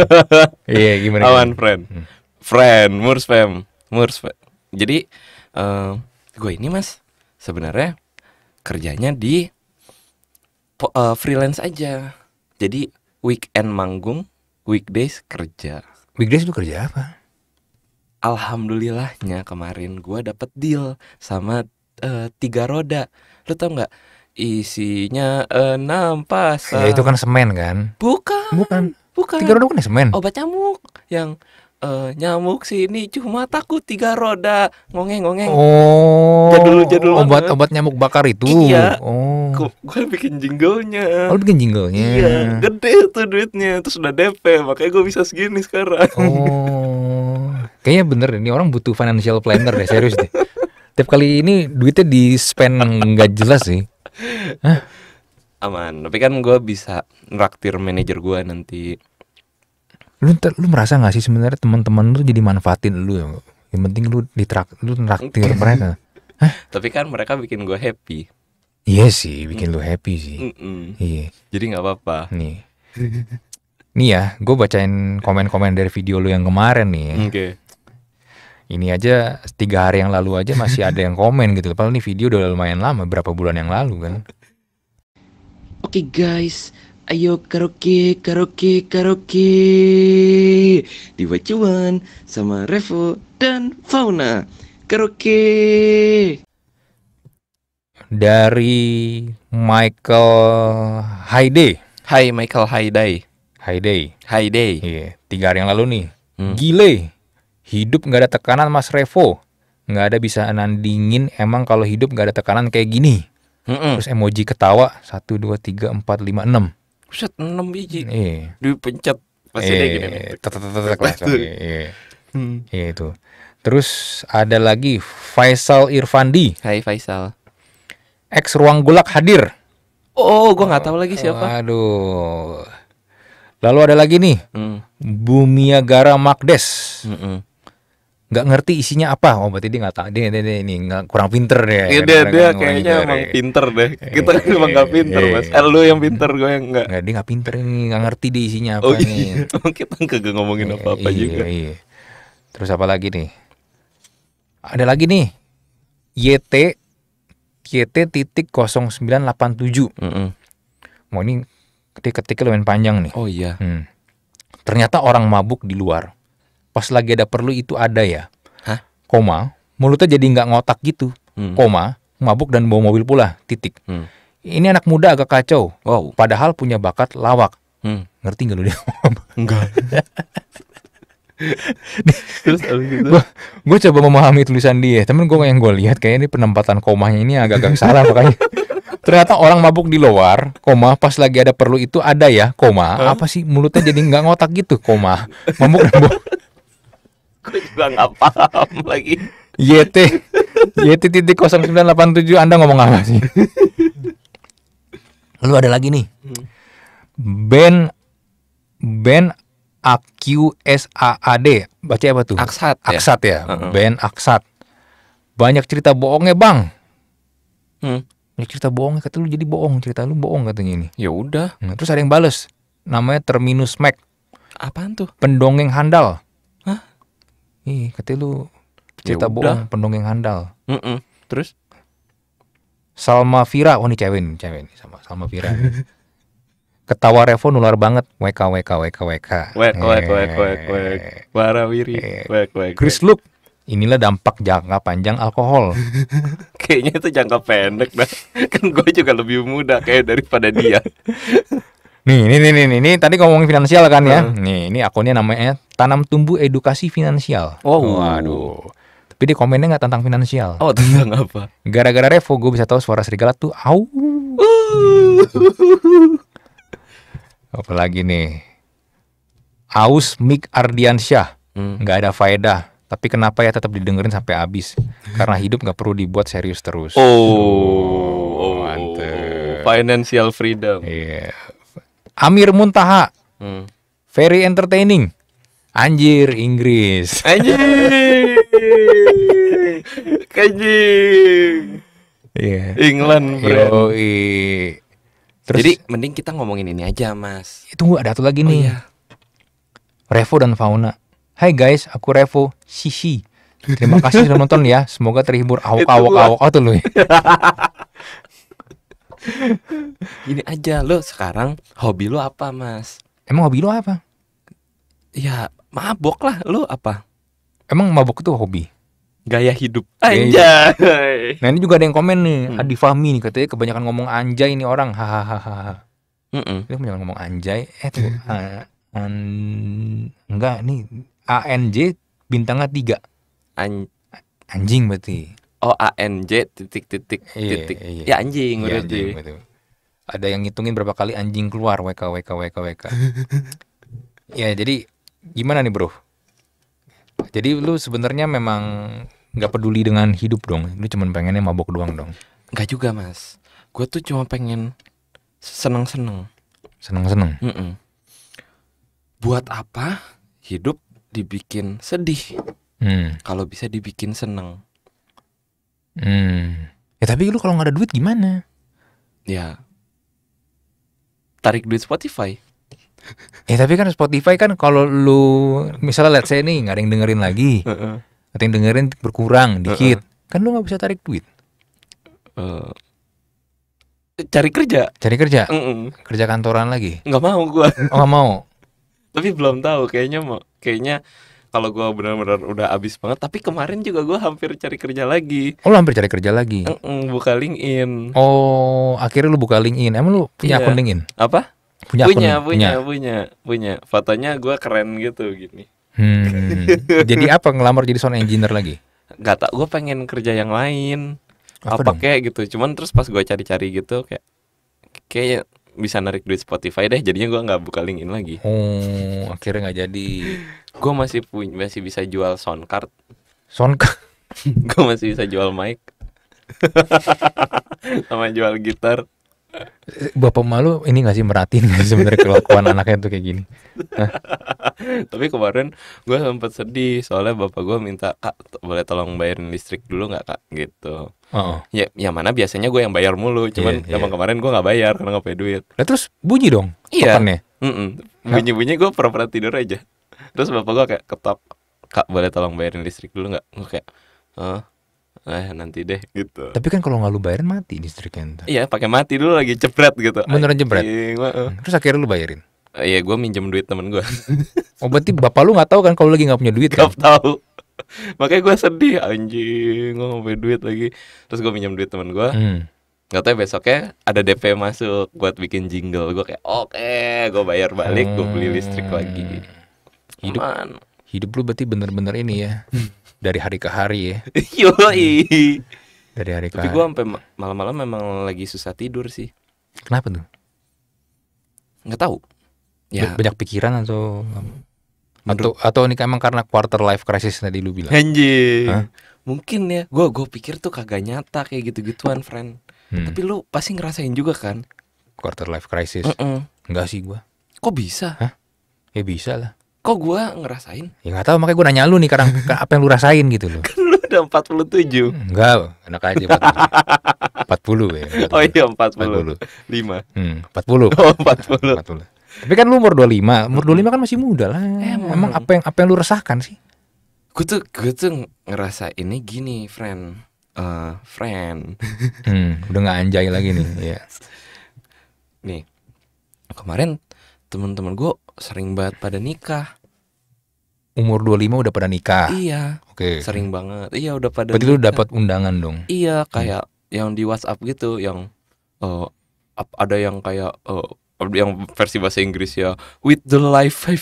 Iya gimana Awan friend hmm. Friend Murs fam Murs fam Jadi uh, eh, Gue ini mas Sebenarnya Kerjanya di uh, Freelance aja Jadi Weekend manggung Weekdays kerja Weekdays lu kerja apa? alhamdulillahnya kemarin gue dapet deal sama uh, tiga roda lu tau nggak isinya enam pasang ya itu kan semen kan bukan bukan bukan tiga roda kan semen obat nyamuk yang uh, nyamuk sini cuma takut tiga roda ngongeng ngongeng oh jadul jadul obat banget. obat nyamuk bakar itu iya oh gue bikin jinglenya oh bikin jinglenya iya gede tuh duitnya terus udah dp makanya gue bisa segini sekarang oh *laughs* Kayaknya bener ini orang butuh financial planner deh serius deh. Tiap kali ini duitnya di spend nggak jelas sih. Hah? Aman, tapi kan gue bisa nraktir manajer gue nanti. Lu ter, lu merasa gak sih sebenarnya teman-teman lu jadi manfaatin lu ya? Yang penting lu di lu nraktir mereka. Hah? Tapi kan mereka bikin gue happy. Iya sih, bikin mm. lu happy sih. Iya. Jadi nggak apa-apa. Nih. nih ya, gue bacain komen-komen dari video lu yang kemarin nih. Ya. Oke. Okay ini aja tiga hari yang lalu aja masih ada yang komen gitu padahal ini video udah lumayan lama berapa bulan yang lalu kan oke okay, guys ayo karaoke karaoke karaoke di Wacuan sama Revo dan Fauna karaoke dari Michael Haide Hai Michael Haide Haide Haide iya yeah. tiga hari yang lalu nih hmm. gile Hidup nggak ada tekanan Mas Revo. Nggak ada bisa nandingin emang kalau hidup nggak ada tekanan kayak gini. Mm -mm. Terus emoji ketawa satu dua tiga empat lima enam. Buset, enam biji. Iya. Dipencet pasti ada gini. Iya, iya, iya. Hmm. iya itu. Terus ada lagi Faisal Irfandi. Hai Faisal. Ex ruang gulak hadir. Oh, gue nggak tahu lagi siapa. Aduh. Lalu ada lagi nih, Mm. Bumiagara Magdes. Mm -mm nggak ngerti isinya apa oh berarti dia nggak tahu dia, dia, dia ini gak, kurang pinter deh iya, kan ya, dia dia kayaknya emang pinter deh iya. kita kan emang nggak pinter mas eh, lu yang pinter gue yang nggak nggak dia nggak pinter ini nggak ngerti dia isinya apa oh, iya. *laughs* nih kita nggak ngomongin apa apa iya, juga iya. terus apa lagi nih ada lagi nih YT YT titik 0987 delapan tujuh mau ini ketik ketika lumayan panjang nih oh iya hmm. ternyata orang mabuk di luar pas lagi ada perlu itu ada ya. Hah? Koma, mulutnya jadi nggak ngotak gitu. Hmm. Koma, mabuk dan bawa mobil pula. Titik. Hmm. Ini anak muda agak kacau. Wow. Padahal punya bakat lawak. Hmm. Ngerti nggak lu dia? Enggak. *laughs* Terus gue coba memahami tulisan dia, tapi gua yang gue lihat kayaknya ini penempatan komanya ini agak-agak salah makanya. *laughs* Ternyata orang mabuk di luar, koma pas lagi ada perlu itu ada ya, koma huh? apa sih mulutnya jadi nggak ngotak gitu, koma mabuk dan bawa Gue juga nggak paham lagi. YT YT titik 0987 Anda ngomong apa sih? Lalu ada lagi nih. Hmm. Ben Ben AQSAAD baca apa tuh? Aksat. Ya? Aksat ya. ya? Uh -huh. Ben Aksat. Banyak cerita bohongnya, Bang. Hmm. Banyak cerita bohongnya kata lu jadi bohong, cerita lu bohong katanya ini. Ya udah. Nah, terus ada yang bales. Namanya Terminus Mac. Apaan tuh? Pendongeng handal. Ih, katanya lu cerita ya bohong pendongeng handal. Mm -mm. Terus? Salma Vira, oh ini cewek nih, cewek nih sama Salma Vira. *laughs* Ketawa Revo nular banget. WK WK WK WK. wk wk eh. wk wk Para Wiri, eh. WK WK. Chris look Inilah dampak jangka panjang alkohol. *laughs* Kayaknya itu jangka pendek dah. Kan gue juga lebih muda kayak daripada dia. *laughs* Nih, nih, nih, nih, nih, nih, tadi ngomongin finansial kan ya. Hmm. Nih, ini akunnya namanya Tanam Tumbuh Edukasi Finansial. Oh, waduh. Tapi dia komennya nggak tentang finansial. Oh, tentang *laughs* apa? Gara-gara Revo gue bisa tahu suara serigala tuh au. *laughs* Apalagi nih. Aus Mik Ardiansyah. Hmm. ada faedah tapi kenapa ya tetap didengerin sampai habis? Karena hidup nggak perlu dibuat serius terus. Oh, oh, oh mantep. Financial freedom. Iya. Amir Muntaha. Hmm. Very entertaining. Anjir Inggris. Anjir. Kajing. Iya. Yeah. England bro. Terus, Jadi mending kita ngomongin ini aja, Mas. Tunggu ada satu lagi oh, nih. Oh, iya. Revo dan Fauna. Hai guys, aku Revo. Sisi. Terima kasih sudah nonton ya. Semoga terhibur awok awok awok, awok, awok tuh loh. Gini aja lo sekarang hobi lo apa mas? Emang hobi lo apa? Ya mabok lah lo apa? Emang mabok itu hobi? Gaya hidup Anjay Nah ini juga ada yang komen nih hmm. Adi Fahmi nih katanya kebanyakan ngomong anjay ini orang Hahaha mm -mm. Dia punya ngomong anjay Eh tuh uh, an... Enggak nih ANJ bintangnya tiga An... Anjing berarti O A N J titik titik iya, titik iya, iya. ya anjing iya, anjing, betul. ada yang ngitungin berapa kali anjing keluar WK WK WK WK *laughs* ya jadi gimana nih bro jadi lu sebenarnya memang nggak peduli dengan hidup dong lu cuman pengennya mabok doang dong nggak juga mas gue tuh cuma pengen seneng seneng seneng seneng mm -mm. buat apa hidup dibikin sedih hmm. kalau bisa dibikin seneng Hmm. Ya tapi lu kalau nggak ada duit gimana? Ya. Tarik duit Spotify. ya tapi kan Spotify kan kalau lu misalnya let's say nih nggak ada yang dengerin lagi. uh Ada yang dengerin berkurang dikit. Uh-uh. Kan lu nggak bisa tarik duit. Uh, cari kerja. Cari kerja. Mm-mm. Kerja kantoran lagi. Nggak mau gua. Oh, mau. *laughs* tapi belum tahu kayaknya mau kayaknya kalau gue benar-benar udah abis banget tapi kemarin juga gue hampir cari kerja lagi oh lu hampir cari kerja lagi mm -mm, buka LinkedIn oh akhirnya lu buka LinkedIn emang lu punya yeah. akun LinkedIn apa punya punya punya, punya punya punya fotonya gue keren gitu gini hmm. jadi apa ngelamar jadi sound engineer lagi Gak tau gue pengen kerja yang lain apa, apa kayak gitu cuman terus pas gue cari-cari gitu kayak kayak bisa narik duit Spotify deh jadinya gue nggak buka linkin lagi hmm, akhirnya nggak jadi gue masih punya masih bisa jual sound card sound card *laughs* gue masih bisa jual mic *laughs* sama jual gitar Bapak malu ini gak sih merhatiin gak sebenarnya kelakuan *laughs* anaknya tuh kayak gini. Tapi kemarin gue sempat sedih soalnya bapak gue minta kak boleh tolong bayarin listrik dulu nggak kak gitu. Oh. Ya, ya mana biasanya gue yang bayar mulu, iya, cuman yeah, iya. yeah. kemarin gue nggak bayar karena nggak punya duit. Nah, terus bunyi dong. Iya. Mm -mm. Bunyi bunyi gue pernah tidur aja. Terus bapak gue kayak ketok, kak boleh tolong bayarin listrik dulu nggak? Gue kayak, oh, eh nanti deh gitu tapi kan kalau nggak lu bayarin mati listriknya iya pakai mati dulu lagi cepret gitu beneran jebret hmm, terus akhirnya lu bayarin uh, eh, ya gue minjem duit temen gue *laughs* oh berarti bapak lu nggak tahu kan kalau lagi nggak punya duit gak kan? tahu *laughs* makanya gue sedih anjing gue nggak punya duit lagi terus gue minjem duit temen gue hmm. Gak tau ya, besoknya ada DP masuk buat bikin jingle Gue kayak oke okay, gue bayar balik gue beli listrik lagi hmm. Hidup, hidup lu berarti bener-bener ini ya *laughs* dari hari ke hari ya. *laughs* Yoi. Hmm. Dari hari ke Tapi hari. Tapi gue sampai malam-malam memang lagi susah tidur sih. Kenapa tuh? Nggak tahu. Ya. Banyak pikiran atau atau atau ini emang karena quarter life crisis tadi lu bilang. Anjir. Mungkin ya. Gue gue pikir tuh kagak nyata kayak gitu-gituan, friend. Hmm. Tapi lu pasti ngerasain juga kan? Quarter life crisis. Mm -mm. Enggak sih gue. Kok bisa? Hah? Ya bisa lah kok gue ngerasain? Ya gak tau makanya gue nanya lu nih kadang *laughs* apa yang lu rasain gitu loh. Kan lu udah 47. Hmm, enggak, enak aja 47. 40 ya. 40. *laughs* Oh iya 40. 40. 5. Hmm, 40. Oh 40. 40. Tapi kan lu umur 25, umur 25 kan masih muda lah. Emang, Emang apa yang apa yang lu resahkan sih? Gue tuh gue tuh ngerasa ini gini, friend. Uh, friend. hmm, udah gak anjay lagi nih, *laughs* ya. Nih. Kemarin teman-teman gue sering banget pada nikah umur 25 udah pada nikah. Iya. Oke. Okay. Sering banget. Iya, udah pada Berarti nikah. lu dapat undangan dong. Iya, hmm. kayak hmm. yang di WhatsApp gitu yang uh, ada yang kayak uh, yang versi bahasa Inggris ya with the life you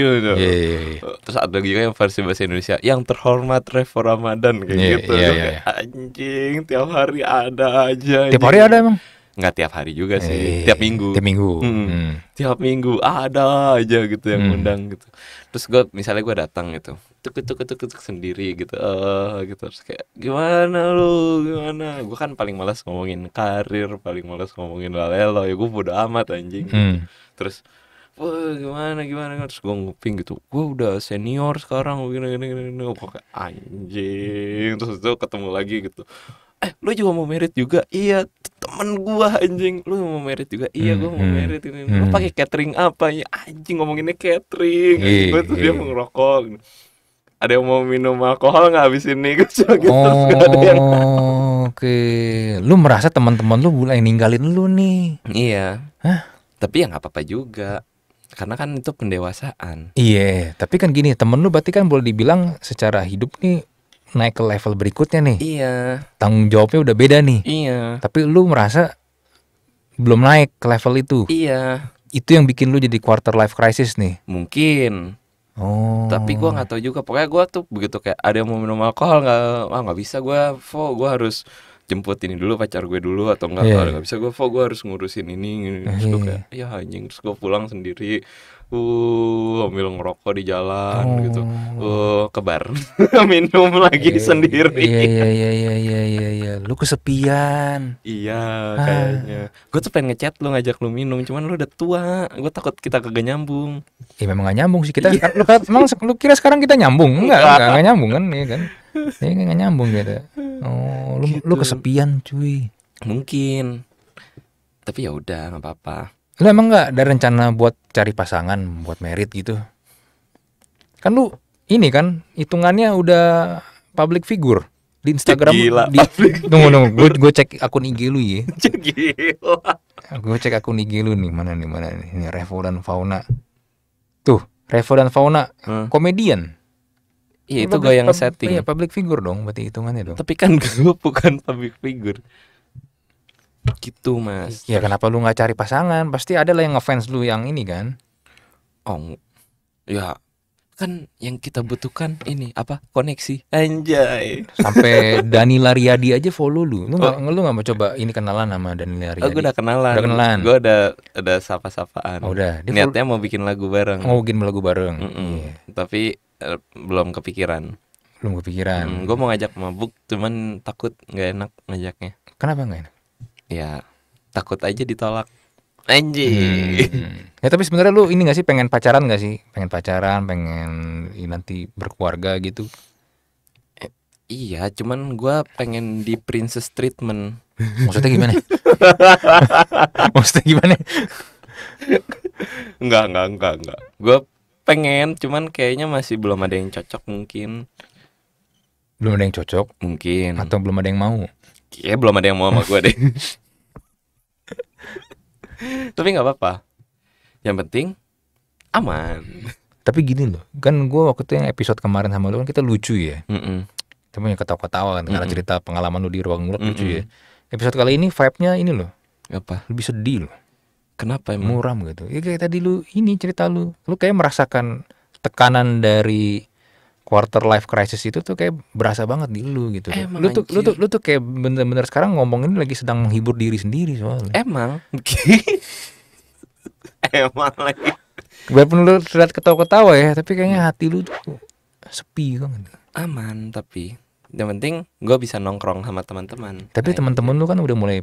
know. yeah, yeah, yeah. terus ada juga yang versi bahasa Indonesia yang terhormat Revo Ramadan kayak yeah, gitu yeah, yeah, yeah. Iya. anjing tiap hari ada aja tiap hari ada emang nggak tiap hari juga sih, eh, tiap minggu. Tiap minggu. Hmm. Hmm. Tiap minggu ada aja gitu yang hmm. undang gitu. Terus gue misalnya gue datang gitu, tuk tuk tuk tuk sendiri gitu, uh, gitu terus kayak gimana lu, gimana? Gue kan paling malas ngomongin karir, paling malas ngomongin lalelo, ya gue bodo amat anjing. Hmm. Terus Wah gimana gimana terus gue nguping gitu gue udah senior sekarang gini gini gini, gini. gue kayak anjing terus itu ketemu lagi gitu eh lu juga mau merit juga iya temen gua anjing lu mau merit juga iya gua mau hmm, hmm. merit ini hmm. lu pakai catering apa ya anjing ngomonginnya catering iya, gua tuh dia iya. mau ngerokok ada yang mau minum alkohol nggak habis ini *laughs* gitu oh, terus ada yang oke okay. lu merasa teman-teman lu mulai ninggalin lu nih iya Hah? tapi ya nggak apa-apa juga karena kan itu pendewasaan iya tapi kan gini temen lu berarti kan boleh dibilang secara hidup nih naik ke level berikutnya nih. Iya. Tanggung jawabnya udah beda nih. Iya. Tapi lu merasa belum naik ke level itu. Iya. Itu yang bikin lu jadi quarter life crisis nih. Mungkin. Oh. Tapi gua nggak tahu juga. Pokoknya gua tuh begitu kayak ada yang mau minum alkohol nggak, ah nggak bisa gua, fo, gua harus jemput ini dulu pacar gue dulu atau enggak yeah. kalau nggak bisa gue fo gue harus ngurusin ini, ini. terus gue iya. kayak ya anjing terus gue pulang sendiri uh ambil ngerokok di jalan oh. gitu uh kebar *laughs* minum lagi yeah, iya, sendiri iya iya iya iya iya iya ya. lu kesepian iya ah. kayaknya ah. gue tuh pengen ngechat lu ngajak lu minum cuman lu udah tua gue takut kita kagak nyambung ya memang gak nyambung sih kita lu iya. emang lu kira sekarang kita nyambung enggak *laughs* enggak, enggak nyambung kan ya kan ini iya, enggak nyambung gitu oh lu gitu. lu kesepian cuy mungkin tapi ya udah nggak apa-apa Lu emang gak ada rencana buat cari pasangan, buat merit gitu? Kan lu ini kan hitungannya udah public figure di Instagram Gila, di *laughs* tunggu tunggu gue gue cek akun IG lu ya *laughs* gila gue cek akun IG lu nih mana nih mana nih ini Revo dan Fauna tuh Revo dan Fauna hmm. komedian Iya itu gue yang setting. Iya public figure dong berarti hitungannya dong. Tapi kan gue bukan public figure gitu mas ya kenapa lu nggak cari pasangan pasti ada lah yang ngefans lu yang ini kan oh ya kan yang kita butuhkan ini apa koneksi anjay sampai *laughs* Dani Lariadi aja follow lu lu nggak oh. lu nggak mau coba ini kenalan sama Dani Lariadi oh, gue udah kenalan udah kenalan gue ada ada sapa-sapaan oh, udah Dia niatnya mau bikin lagu bareng mau oh, bikin lagu bareng mm -mm. Yeah. tapi er, belum kepikiran belum kepikiran hmm, gue mau ngajak mabuk cuman takut nggak enak ngajaknya kenapa nggak enak ya takut aja ditolak anjing hmm. ya tapi sebenarnya lu ini gak sih pengen pacaran gak sih pengen pacaran pengen ya, nanti berkeluarga gitu eh, iya cuman gue pengen di princess treatment maksudnya gimana *laughs* maksudnya gimana enggak enggak enggak enggak gue pengen cuman kayaknya masih belum ada yang cocok mungkin belum ada yang cocok mungkin atau belum ada yang mau Kayaknya belum ada yang mau sama gue deh. Tapi nggak apa-apa. Yang penting aman. Tapi gini loh, kan gue waktu itu yang episode kemarin sama lo kan kita lucu ya. Mm -mm. Kita punya ketawa-ketawa kan karena cerita pengalaman lu di ruang gelap lucu ya. Episode kali ini vibe-nya ini loh. Apa? Lebih sedih loh. Kenapa emang? Muram gitu. Ya kayak tadi lu ini cerita lu. Lu kayak merasakan tekanan dari quarter life crisis itu tuh kayak berasa banget di lu gitu. Emang, lu tuh lu tuh lu tuh kayak bener-bener sekarang ngomongin lagi sedang menghibur diri sendiri soalnya. Emang. *laughs* Emang lagi. Walaupun lu terlihat ketawa-ketawa ya, tapi kayaknya hati lu tuh sepi banget. Aman tapi yang penting gue bisa nongkrong sama teman-teman. Tapi teman-teman lu kan udah mulai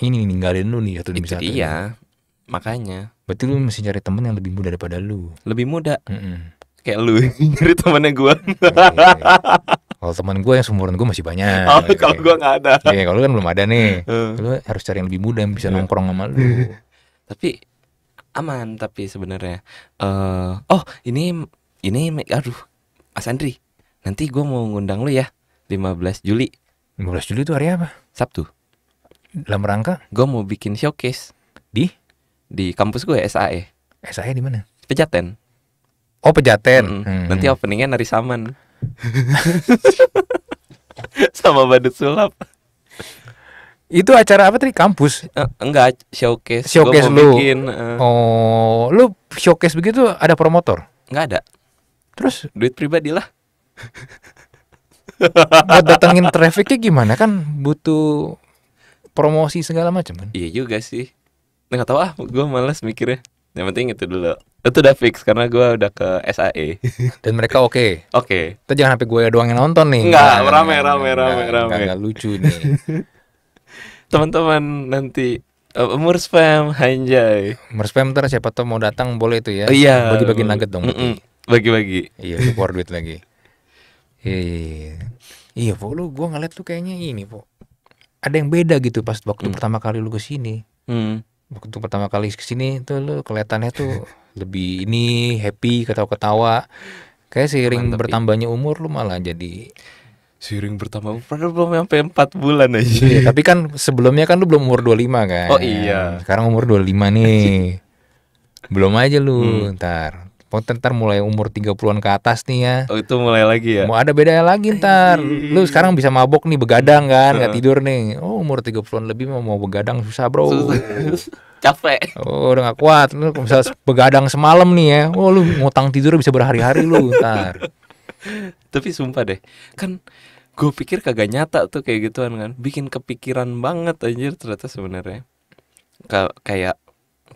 ini ninggalin lu nih atau demi misalnya. Iya. Makanya. Berarti lu mesti cari temen yang lebih muda daripada lu. Lebih muda. Mm -mm kayak lu nyari temennya gue kalau teman gue yang seumuran gue masih banyak oh, gitu. kalau gue nggak ada yeah, kalau kan belum ada nih hmm. lu harus cari yang lebih muda yang bisa iya. nongkrong sama lu *laughs* tapi aman tapi sebenarnya uh, oh ini ini aduh Mas Andri nanti gue mau ngundang lu ya 15 Juli 15 Juli itu hari apa Sabtu dalam rangka gue mau bikin showcase di di kampus gue SAE SAE di mana Pejaten Oh pejaten. Mm -hmm. Nanti openingnya nari saman. *laughs* Sama badut sulap. Itu acara apa tadi kampus? Uh, enggak, showcase. Showcase lu. Bikin, uh... Oh, lu showcase begitu ada promotor? Enggak ada. Terus duit pribadi lah. Buat datengin trafficnya gimana kan butuh promosi segala macam kan? Iya juga sih. Nggak tahu ah, gua malas mikirnya yang penting itu dulu itu udah fix karena gue udah ke SAE *laughs* dan mereka oke okay. oke okay. kita jangan sampai gue doang yang nonton nih Enggak, nah, rame, nah, rame, rame rame rame rame nggak lucu nih *laughs* teman-teman nanti uh, umur spam anjay umur spam ntar siapa tau mau datang boleh itu ya oh, iya bagi-bagi nugget dong bagi-bagi iya support duit lagi iya iya iya iya po lu gue ngeliat tuh kayaknya ini po ada yang beda gitu pas waktu hmm. pertama kali lu kesini hmm waktu pertama kali kesini tuh lu kelihatannya tuh *laughs* lebih ini happy ketawa-ketawa kayak seiring Mantap, iya. bertambahnya umur lu malah jadi seiring bertambah pernah belum sampai 4 bulan aja. Iya, tapi kan sebelumnya kan lu belum umur 25 kan. Oh iya. Sekarang umur 25 nih. belum aja lu hmm. ntar Pokoknya ntar mulai umur 30-an ke atas nih ya. Oh, itu mulai lagi ya. Mau ada bedanya lagi ntar. Lu sekarang bisa mabok nih begadang kan, nggak tidur nih. Oh, umur 30-an lebih mau mau begadang susah, Bro. Susah. *laughs* Capek. Oh, udah gak kuat. Lu bisa begadang semalam nih ya. Oh, lu ngutang tidur bisa berhari-hari lu ntar. *laughs* Tapi sumpah deh, kan gue pikir kagak nyata tuh kayak gituan kan bikin kepikiran banget anjir ternyata sebenarnya Kaya. kayak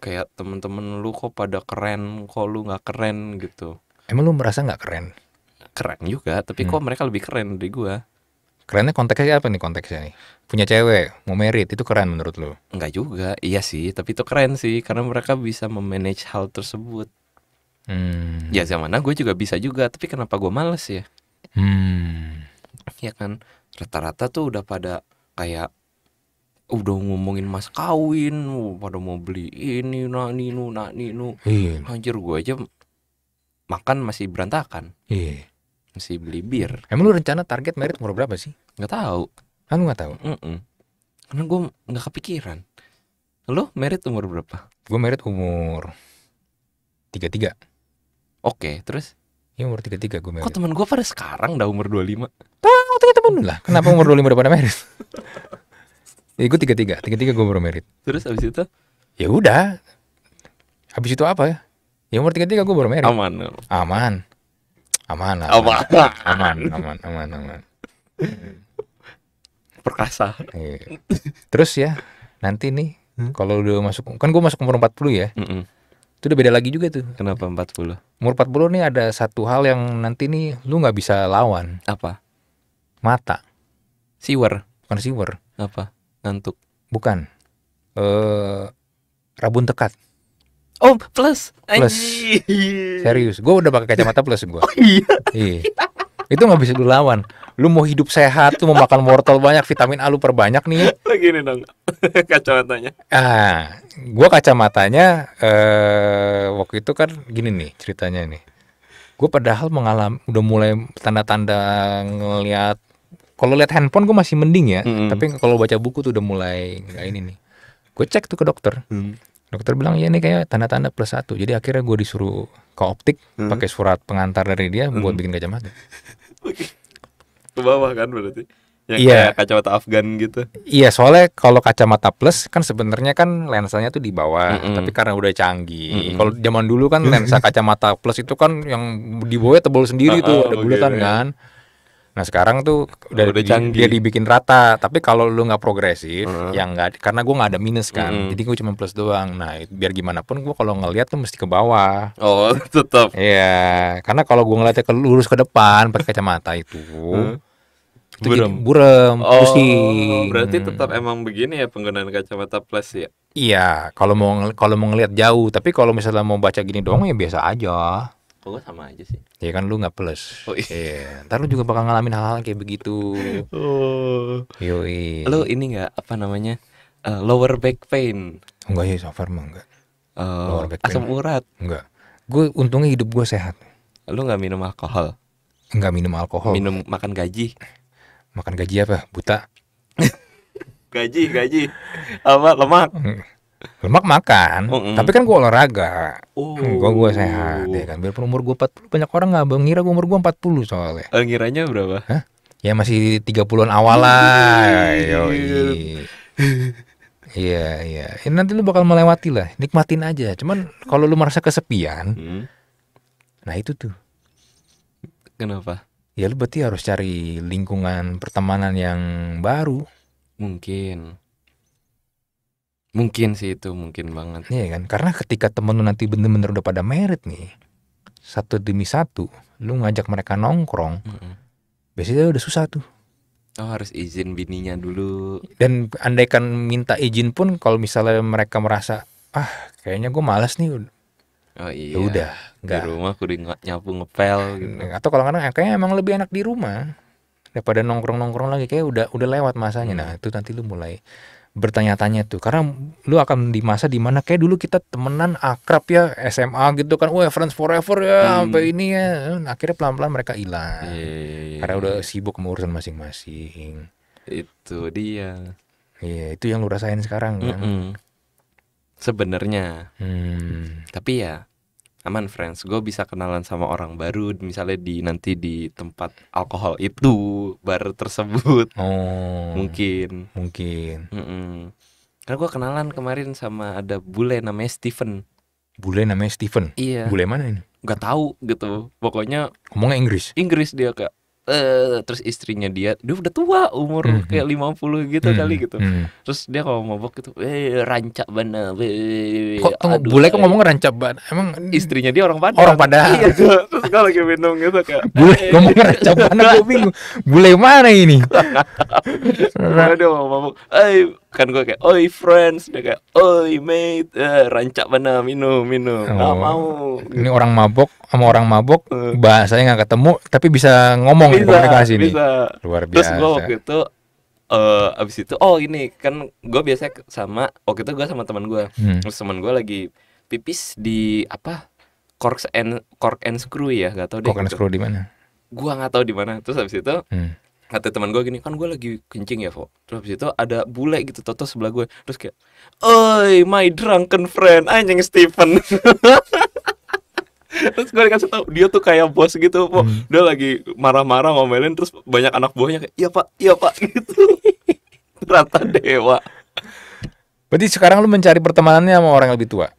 kayak temen-temen lu kok pada keren kok lu nggak keren gitu emang lu merasa nggak keren keren juga tapi hmm. kok mereka lebih keren dari gua kerennya konteksnya apa nih konteksnya nih punya cewek mau merit itu keren menurut lu nggak juga iya sih tapi itu keren sih karena mereka bisa memanage hal tersebut hmm. ya zaman gue juga bisa juga tapi kenapa gua males ya hmm. ya kan rata-rata tuh udah pada kayak udah ngomongin mas kawin pada mau beli ini nah ninu nak ninu iya. anjir gue aja makan masih berantakan iya. masih beli bir emang lu rencana target merit umur berapa sih nggak tahu kan nggak tahu mm -mm. karena gue nggak kepikiran lo merit umur berapa gue merit umur tiga tiga oke terus Ya umur tiga tiga gue merit Kok temen gue pada sekarang udah umur dua lima Tahu tuh temen lah Kenapa umur dua lima udah pada merit *laughs* ya, gue tiga tiga tiga tiga gue baru merit terus abis itu ya udah abis itu apa ya ya umur tiga tiga gue baru merit aman aman aman aman aman aman aman aman, aman. perkasa iya. terus ya nanti nih hmm? kalau udah masuk kan gue masuk umur empat puluh ya mm -mm. itu udah beda lagi juga tuh kenapa empat 40 umur puluh nih ada satu hal yang nanti nih lu nggak bisa lawan apa mata siwer bukan siwer apa ngantuk. Bukan. Eh rabun tekat. Oh plus. Plus. Ayy. Serius, Gua udah pakai kacamata plus gue. *laughs* Oh iya. Iya. Itu nggak bisa dilawan. Lu mau hidup sehat, tuh mau makan wortel banyak, vitamin A lu perbanyak nih. Lagi dong *laughs* kacamatanya. Ah, gue kacamatanya eh waktu itu kan gini nih ceritanya nih. Gue padahal mengalami udah mulai tanda-tanda ngelihat kalau lihat handphone gue masih mending ya -hmm. tapi kalau baca buku tuh udah mulai nggak ini nih gue cek tuh ke dokter mm. dokter bilang ya ini kayak tanda-tanda plus satu jadi akhirnya gue disuruh ke optik mm. pakai surat pengantar dari dia mm. buat hmm. bikin kacamata *laughs* ke bawah kan berarti Iya. yeah. kacamata Afgan gitu. Iya, yeah, soalnya kalau kacamata plus kan sebenarnya kan lensanya tuh di bawah, mm -hmm. tapi karena udah canggih. Mm -hmm. Kalau zaman dulu kan lensa *laughs* kacamata plus itu kan yang di bawah tebal sendiri ah, tuh, ah, ada okay, bulatan yeah. kan. Nah sekarang tuh udah, udah canggih. dia dibikin rata. Tapi kalau lu nggak progresif, uh -huh. yang nggak karena gue nggak ada minus kan, uh jadi gue cuma plus doang. Nah biar gimana pun gue kalau ngelihat tuh mesti ke bawah. Oh *laughs* tetap. Iya, karena kalau gue ngeliatnya ke lurus ke depan pakai kacamata itu. Uh -huh. Itu burem, burem oh, pusing. Berarti tetap hmm. emang begini ya penggunaan kacamata plus ya? Iya, kalau mau kalau mau ngelihat jauh, tapi kalau misalnya mau baca gini doang ya biasa aja. Kok gue sama aja sih? Ya kan lu nggak plus. Oh, iya. Yeah. Ntar lu juga bakal ngalamin hal-hal kayak begitu. Oh. Yoi. Lu ini nggak apa namanya uh, lower back pain? Enggak ya, so far mah enggak. Uh, oh, lower back pain. Asam urat? Enggak. Gue untungnya hidup gue sehat. Lu nggak minum alkohol? Enggak minum alkohol. Minum makan gaji. Makan gaji apa? Buta. *laughs* gaji, gaji. Apa lemak? Mm lemak makan mm -mm. tapi kan gue olahraga kan oh. gue gue sehat ya kan biarpun umur gue puluh banyak orang nggak mengira gue umur gue puluh soalnya uh, ngiranya berapa Hah? ya masih tiga puluh an awal lah yoi Iya iya. ya, nanti lu bakal melewati lah. Nikmatin aja. Cuman kalau lu merasa kesepian, hmm. nah itu tuh. Kenapa? Ya lu berarti harus cari lingkungan pertemanan yang baru. Mungkin. Mungkin sih itu, mungkin banget. Iya kan? Karena ketika temen lu nanti bener-bener udah pada merit nih, satu demi satu, lu ngajak mereka nongkrong, mm -hmm. biasanya udah susah tuh. Oh harus izin bininya dulu. Dan andaikan minta izin pun, kalau misalnya mereka merasa, ah kayaknya gue malas nih, Oh iya. Ya udah, Di rumah kudu nyapu ngepel gitu. Nah, atau kalau kadang kayaknya emang lebih enak di rumah daripada nongkrong-nongkrong lagi kayak udah udah lewat masanya. Hmm. Nah, itu nanti lu mulai bertanya-tanya tuh karena lu akan di masa dimana kayak dulu kita temenan akrab ya SMA gitu kan wah friends forever ya hmm. sampai ini ya hmm, akhirnya pelan-pelan mereka hilang iya, iya, iya, karena udah sibuk urusan masing-masing itu dia iya itu yang lu rasain sekarang mm -mm. sebenarnya hmm. tapi ya aman friends gue bisa kenalan sama orang baru misalnya di nanti di tempat alkohol itu bar tersebut oh, mungkin mungkin mm -mm. karena gue kenalan kemarin sama ada bule namanya Steven bule namanya Steven iya bule mana ini Gak tahu gitu pokoknya ngomong Inggris Inggris dia kak uh, terus istrinya dia dia udah tua umur mm -hmm. kayak 50 hmm. gitu mm -hmm. kali gitu mm -hmm. terus dia kalau mabok gitu eh rancak bana kok tunggu aduh, bule kok ngomong rancak banget emang istrinya dia orang Padang orang Padang iya, terus kalau lagi minum gitu kayak bule eh, ngomong rancak banget gue bingung bule mana ini Aduh *laughs* mabok eh kan gue kayak oi friends dia kayak oi mate eh, rancak mana minum minum oh. nggak mau ini orang mabok sama orang mabok eh. bahasanya nggak ketemu tapi bisa ngomong bisa, komunikasi bisa. nih luar biasa terus gue waktu itu uh, abis itu oh ini kan gue biasa sama oh itu gue sama teman gue hmm. terus teman gue lagi pipis di apa cork and cork and screw ya gak tau deh cork and gitu. screw di mana gue nggak tahu di mana terus abis itu hmm kata teman gue gini kan gue lagi kencing ya Vo terus habis itu ada bule gitu toto sebelah gue terus kayak oi my drunken friend anjing Stephen *laughs* terus gue dikasih tau dia tuh kayak bos gitu Vo hmm. dia lagi marah-marah ngomelin terus banyak anak buahnya kayak iya pak iya pak *laughs* gitu rata dewa berarti sekarang lu mencari pertemanannya sama orang yang lebih tua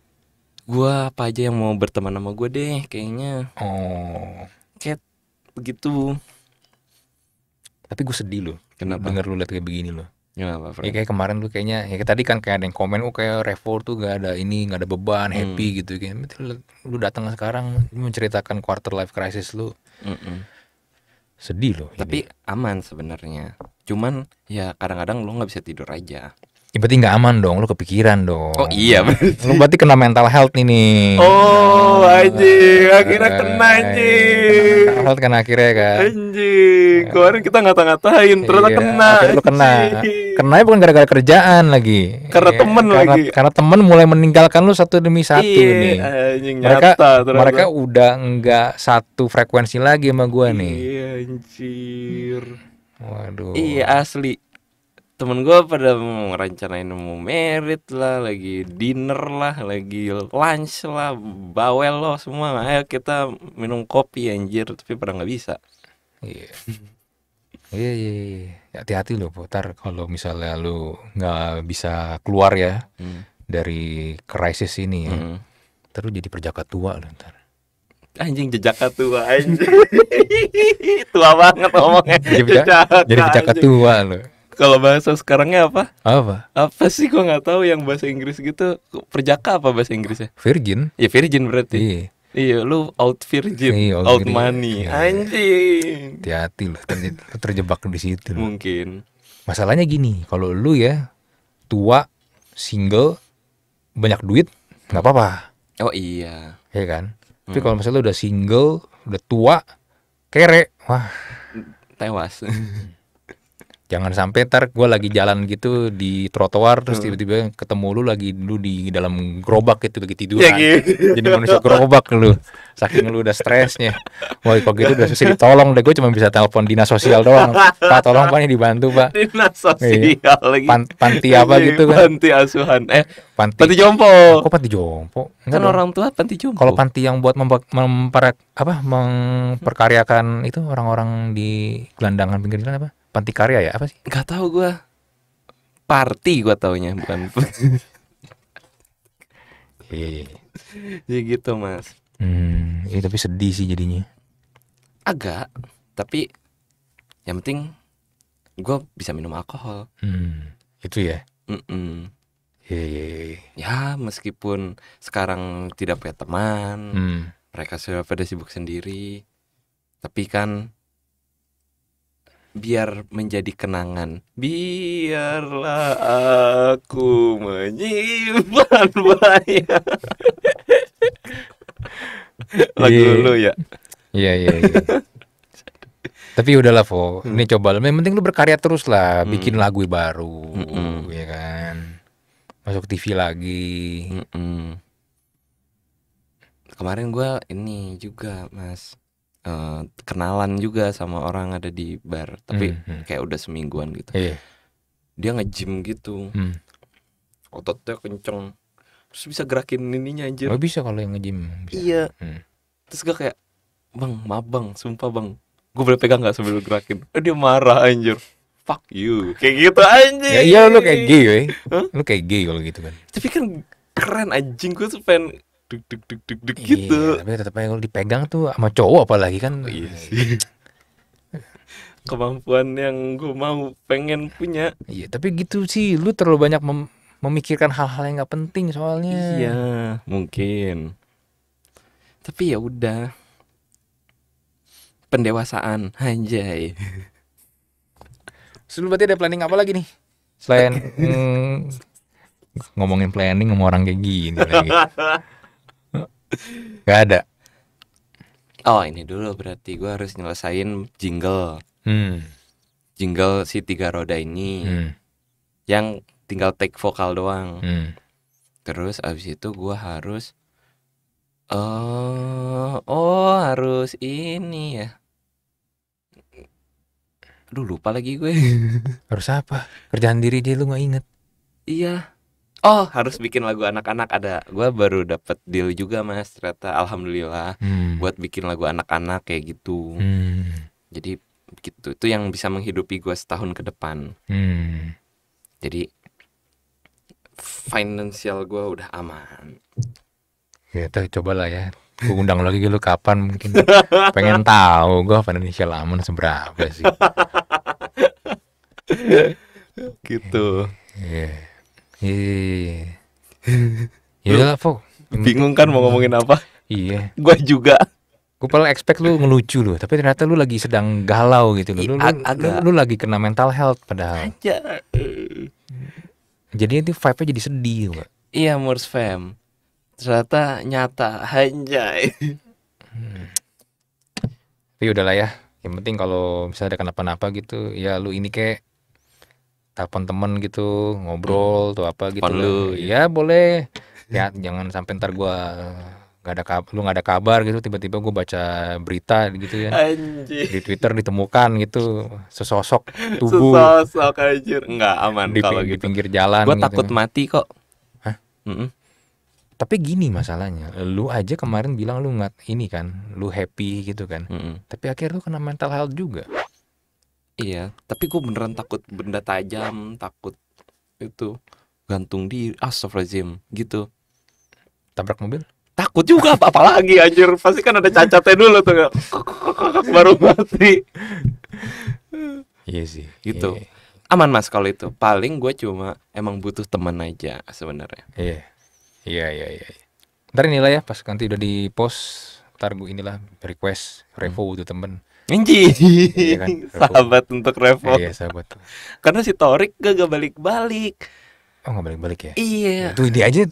gue apa aja yang mau berteman sama gue deh kayaknya oh kayak begitu tapi gue sedih loh kenapa denger lu liat kayak begini loh Kenapa, Frank? ya kayak kemarin tuh kayaknya ya tadi kan kayak ada yang komen oh kayak Revo tuh gak ada ini gak ada beban hmm. happy gitu kayak lu, lu datang sekarang lu menceritakan quarter life crisis lu mm -mm. sedih loh tapi ini. aman sebenarnya cuman ya kadang-kadang lu nggak bisa tidur aja Ya berarti nggak aman dong, lu kepikiran dong. Oh iya berarti. *laughs* Lu berarti kena mental health nih nih. Oh anjing, akhirnya kena anjing. Kena mental health kena akhirnya kan. Anjing, ya. kemarin kita ngata-ngatain ternyata iya, kena. Akhirnya lu kena. Kena ya bukan gara-gara kerjaan lagi. Karena ya, temen karena, lagi. Karena temen mulai meninggalkan lu satu demi satu Iyi, nih. Anjing, mereka ternyata. mereka udah nggak satu frekuensi lagi sama gua nih. Iya anjir. Waduh. Iya asli temen gue pada merancangin rencanain mau merit lah lagi dinner lah lagi lunch lah bawel lo semua ayo kita minum kopi anjir tapi pada nggak bisa iya iya iya, iya. hati-hati loh, putar kalau misalnya lo nggak bisa keluar ya hmm. dari krisis ini ya hmm. terus jadi perjaka tua lo ntar anjing jejaka tua anjing *laughs* tua banget ngomongnya jadi, jejaka, tua lo kalau bahasa sekarangnya apa? Apa? Apa sih gua nggak tahu yang bahasa Inggris gitu perjaka apa bahasa Inggrisnya? Virgin. Ya Virgin berarti. Iya. Iya, lu out virgin, iya, out, out money, iya, iya. anjing. Hati-hati lu, ter terjebak di situ. Mungkin. Masalahnya gini, kalau lu ya tua, single, banyak duit, nggak apa-apa. Oh iya. Iya kan? Tapi hmm. kalau misalnya lu udah single, udah tua, kere, wah. Tewas. *laughs* Jangan sampai ntar gue lagi jalan gitu di trotoar terus hmm. tiba-tiba ketemu lu lagi lu di dalam gerobak gitu lagi tiduran. Ya, kan. gitu. Jadi manusia gerobak lu. Saking lu udah stresnya. Wah kok gitu udah susah ditolong deh. Gue cuma bisa telepon dinas sosial doang. Pak tolong pak ini dibantu pak. Dinas iya. sosial iya. lagi. Pan panti apa iya, gitu kan? Panti asuhan. Eh panti. Panti jompo. Kok panti jompo? Enggak kan dong. orang tua panti jompo. Kalau panti yang buat memper apa memperkaryakan itu orang-orang di gelandangan pinggir jalan apa? Panti Karya ya apa sih? Gak tau gue. Party gue taunya bukan. *laughs* Iya, iya, iya Ya Jadi gitu mas. Hmm, ya, tapi sedih sih jadinya. Agak, tapi yang penting gue bisa minum alkohol. Hmm, itu ya. Mm -mm. Ya meskipun sekarang tidak punya teman, hmm. mereka sudah pada sibuk sendiri, tapi kan biar menjadi kenangan. Biarlah aku menyimpan *laughs* banyak. Lagu yeah. lu ya. Iya iya iya. Tapi udahlah, Fo. Hmm. Ini coba. Yang penting lu berkarya terus lah, hmm. bikin lagu baru, hmm ya kan. Masuk TV lagi. Hmm Kemarin gua ini juga, Mas uh, kenalan juga sama orang ada di bar tapi mm hmm. kayak udah semingguan gitu yeah. dia ngejim gitu mm. ototnya kenceng terus bisa gerakin ininya anjir oh bisa kalau yang ngejim iya mm. terus gak kayak bang maaf bang sumpah bang gue boleh pegang nggak sambil gerakin oh, dia marah anjir fuck you kayak gitu anjing ya iya lu kayak gay huh? lu kayak gay kalau gitu kan tapi kan keren anjing gue tuh pengen deg deg deg deg gitu. tapi tetap yang dipegang tuh sama cowok apalagi kan. Oh, iya sih. *laughs* Kemampuan yang gue mau pengen punya. Iya, tapi gitu sih lu terlalu banyak mem memikirkan hal-hal yang nggak penting soalnya. Iya, mungkin. Tapi ya udah. Pendewasaan, anjay. *laughs* Sebelum berarti ada planning apa lagi nih? Selain *laughs* mm, ngomongin planning sama orang kayak gini lagi. Gak ada. Oh ini dulu berarti gue harus nyelesain jingle. Hmm. Jingle si tiga roda ini. Hmm. Yang tinggal take vokal doang. Hmm. Terus abis itu gue harus Oh, oh harus ini ya. Aduh lupa lagi gue. harus apa? Kerjaan diri dia lu nggak inget. Iya oh harus bikin lagu anak-anak ada gue baru dapet deal juga mas ternyata alhamdulillah hmm. buat bikin lagu anak-anak kayak gitu hmm. jadi gitu itu yang bisa menghidupi gue setahun ke depan hmm. jadi finansial gue udah aman ya tuh cobalah ya gue undang lagi lu kapan mungkin pengen *laughs* tahu gue financial aman seberapa sih *laughs* gitu yeah. Iya. Iya lah, Fok. Bingung kan mau ngomongin apa? Iya. Gue juga. Gue paling expect lu ngelucu lu, tapi ternyata lu lagi sedang galau gitu lu. Lu, lu, lu lagi kena mental health padahal. Aja. Jadi itu vibe-nya jadi sedih, Pak. Iya, Murs Fam. Ternyata nyata, anjay. Hmm. Tapi udahlah ya. Yang penting kalau misalnya ada kenapa-napa gitu, ya lu ini kayak telepon temen gitu ngobrol hmm. tuh apa gitu kan. lu ya iya. boleh ya jangan sampai ntar gue nggak ada kabar, lu nggak ada kabar gitu tiba-tiba gue baca berita gitu ya anjir. di Twitter ditemukan gitu sesosok tubuh sesosok anjir nggak aman di, kalau gitu. pinggir jalan gue gitu. takut mati kok Hah? Mm -mm. tapi gini masalahnya lu aja kemarin bilang lu nggak ini kan lu happy gitu kan mm -mm. tapi akhirnya lu kena mental health juga iya tapi gue beneran takut benda tajam takut itu gantung di astagfirullahaladzim gitu tabrak mobil takut juga apa apalagi *laughs* anjir pasti kan ada cacatnya dulu tuh baru mati iya sih gitu iya. aman mas kalau itu paling gue cuma emang butuh teman aja sebenarnya iya iya iya iya ntar inilah ya pas nanti udah di post ntar gue inilah request revo hmm. butuh temen Enji, ya kan? Revo. Iya kan? sahabat untuk Revo. Iya, sahabat. Karena si Torik gak, gak balik-balik. Oh, gak balik-balik ya? Iya. Ya, tuh dia aja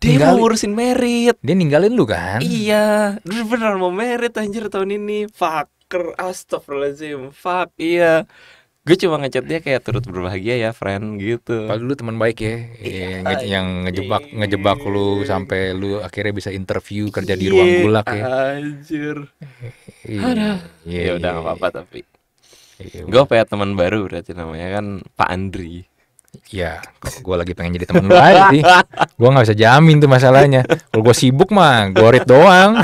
dia ninggalin. mau ngurusin merit. Dia ninggalin lu kan? Iya, dia benar mau merit anjir tahun ini. Fucker, Astagfirullahaladzim Fuck iya gue cuma ngechat dia kayak turut berbahagia ya friend gitu padahal lu teman baik ya iya, yang, iya. yang ngejebak ngejebak lu iya. sampai lu akhirnya bisa interview kerja di ruang gulak ya anjir ya udah gak apa-apa tapi gue kayak teman baru berarti namanya kan Pak Andri Ya, gue lagi pengen jadi temen lu aja sih *laughs* Gue gak bisa jamin tuh masalahnya Kalau gue sibuk mah, gue gorit doang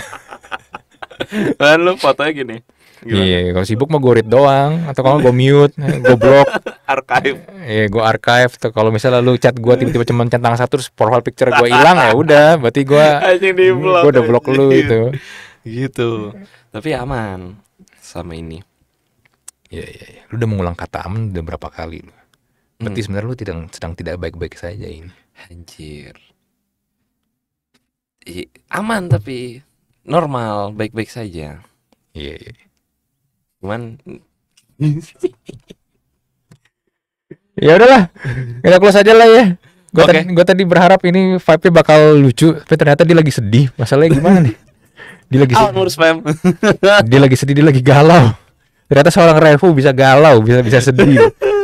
Lalu kan lu fotonya gini Iya, kalau sibuk mah gue read doang atau kalau gue mute, *laughs* gue block. archive. Iya, gue archive tuh kalau misalnya lu chat gue tiba-tiba cuma centang satu terus profile picture gue hilang ya udah, berarti gue *laughs* gue udah block lu itu. Gitu. Tapi aman sama ini. Iya, iya, iya. Lu udah mengulang kata aman udah berapa kali lu? Berarti hmm. sebenarnya lu tidak sedang tidak baik-baik saja ini. Anjir. Iya, aman tapi normal, baik-baik saja. Iya, iya cuman *laughs* ya udahlah kita close aja lah ya gua okay. tadi, tadi berharap ini vibe nya bakal lucu tapi ternyata dia lagi sedih masalahnya gimana nih dia lagi sedih *laughs* dia lagi sedih dia lagi galau ternyata seorang Revo bisa galau bisa bisa sedih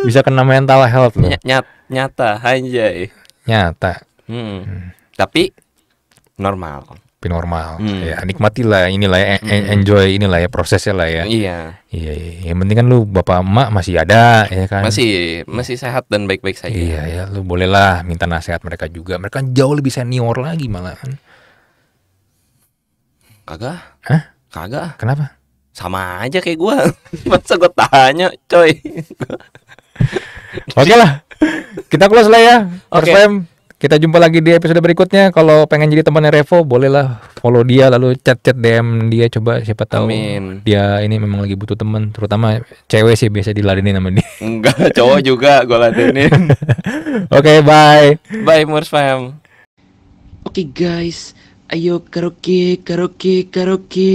bisa kena mental health loh. Nyat, nyata anjay nyata hmm. Hmm. tapi normal kok tapi normal hmm. ya nikmatilah inilah ya hmm. enjoy inilah ya prosesnya lah ya iya. Iya, iya iya yang penting kan lu bapak emak masih ada ya kan masih masih sehat dan baik baik saja iya ya lu bolehlah minta nasihat mereka juga mereka jauh lebih senior lagi malahan kagak Hah? kagak kenapa sama aja kayak gua *laughs* masa gua tanya coy *laughs* oke okay lah kita close lah ya okay. Kita jumpa lagi di episode berikutnya. Kalau pengen jadi temannya Revo, bolehlah follow dia lalu chat-chat DM dia coba siapa tahu Amin. dia ini memang lagi butuh teman, terutama cewek sih biasa diladenin sama dia. *laughs* Enggak, cowok juga gue ladenin. *laughs* Oke, okay, bye. Bye Murs Fam. Oke okay, guys, ayo karaoke, karaoke, karaoke.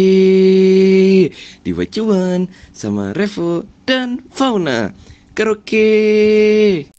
Di Wacuan sama Revo dan Fauna. Karaoke.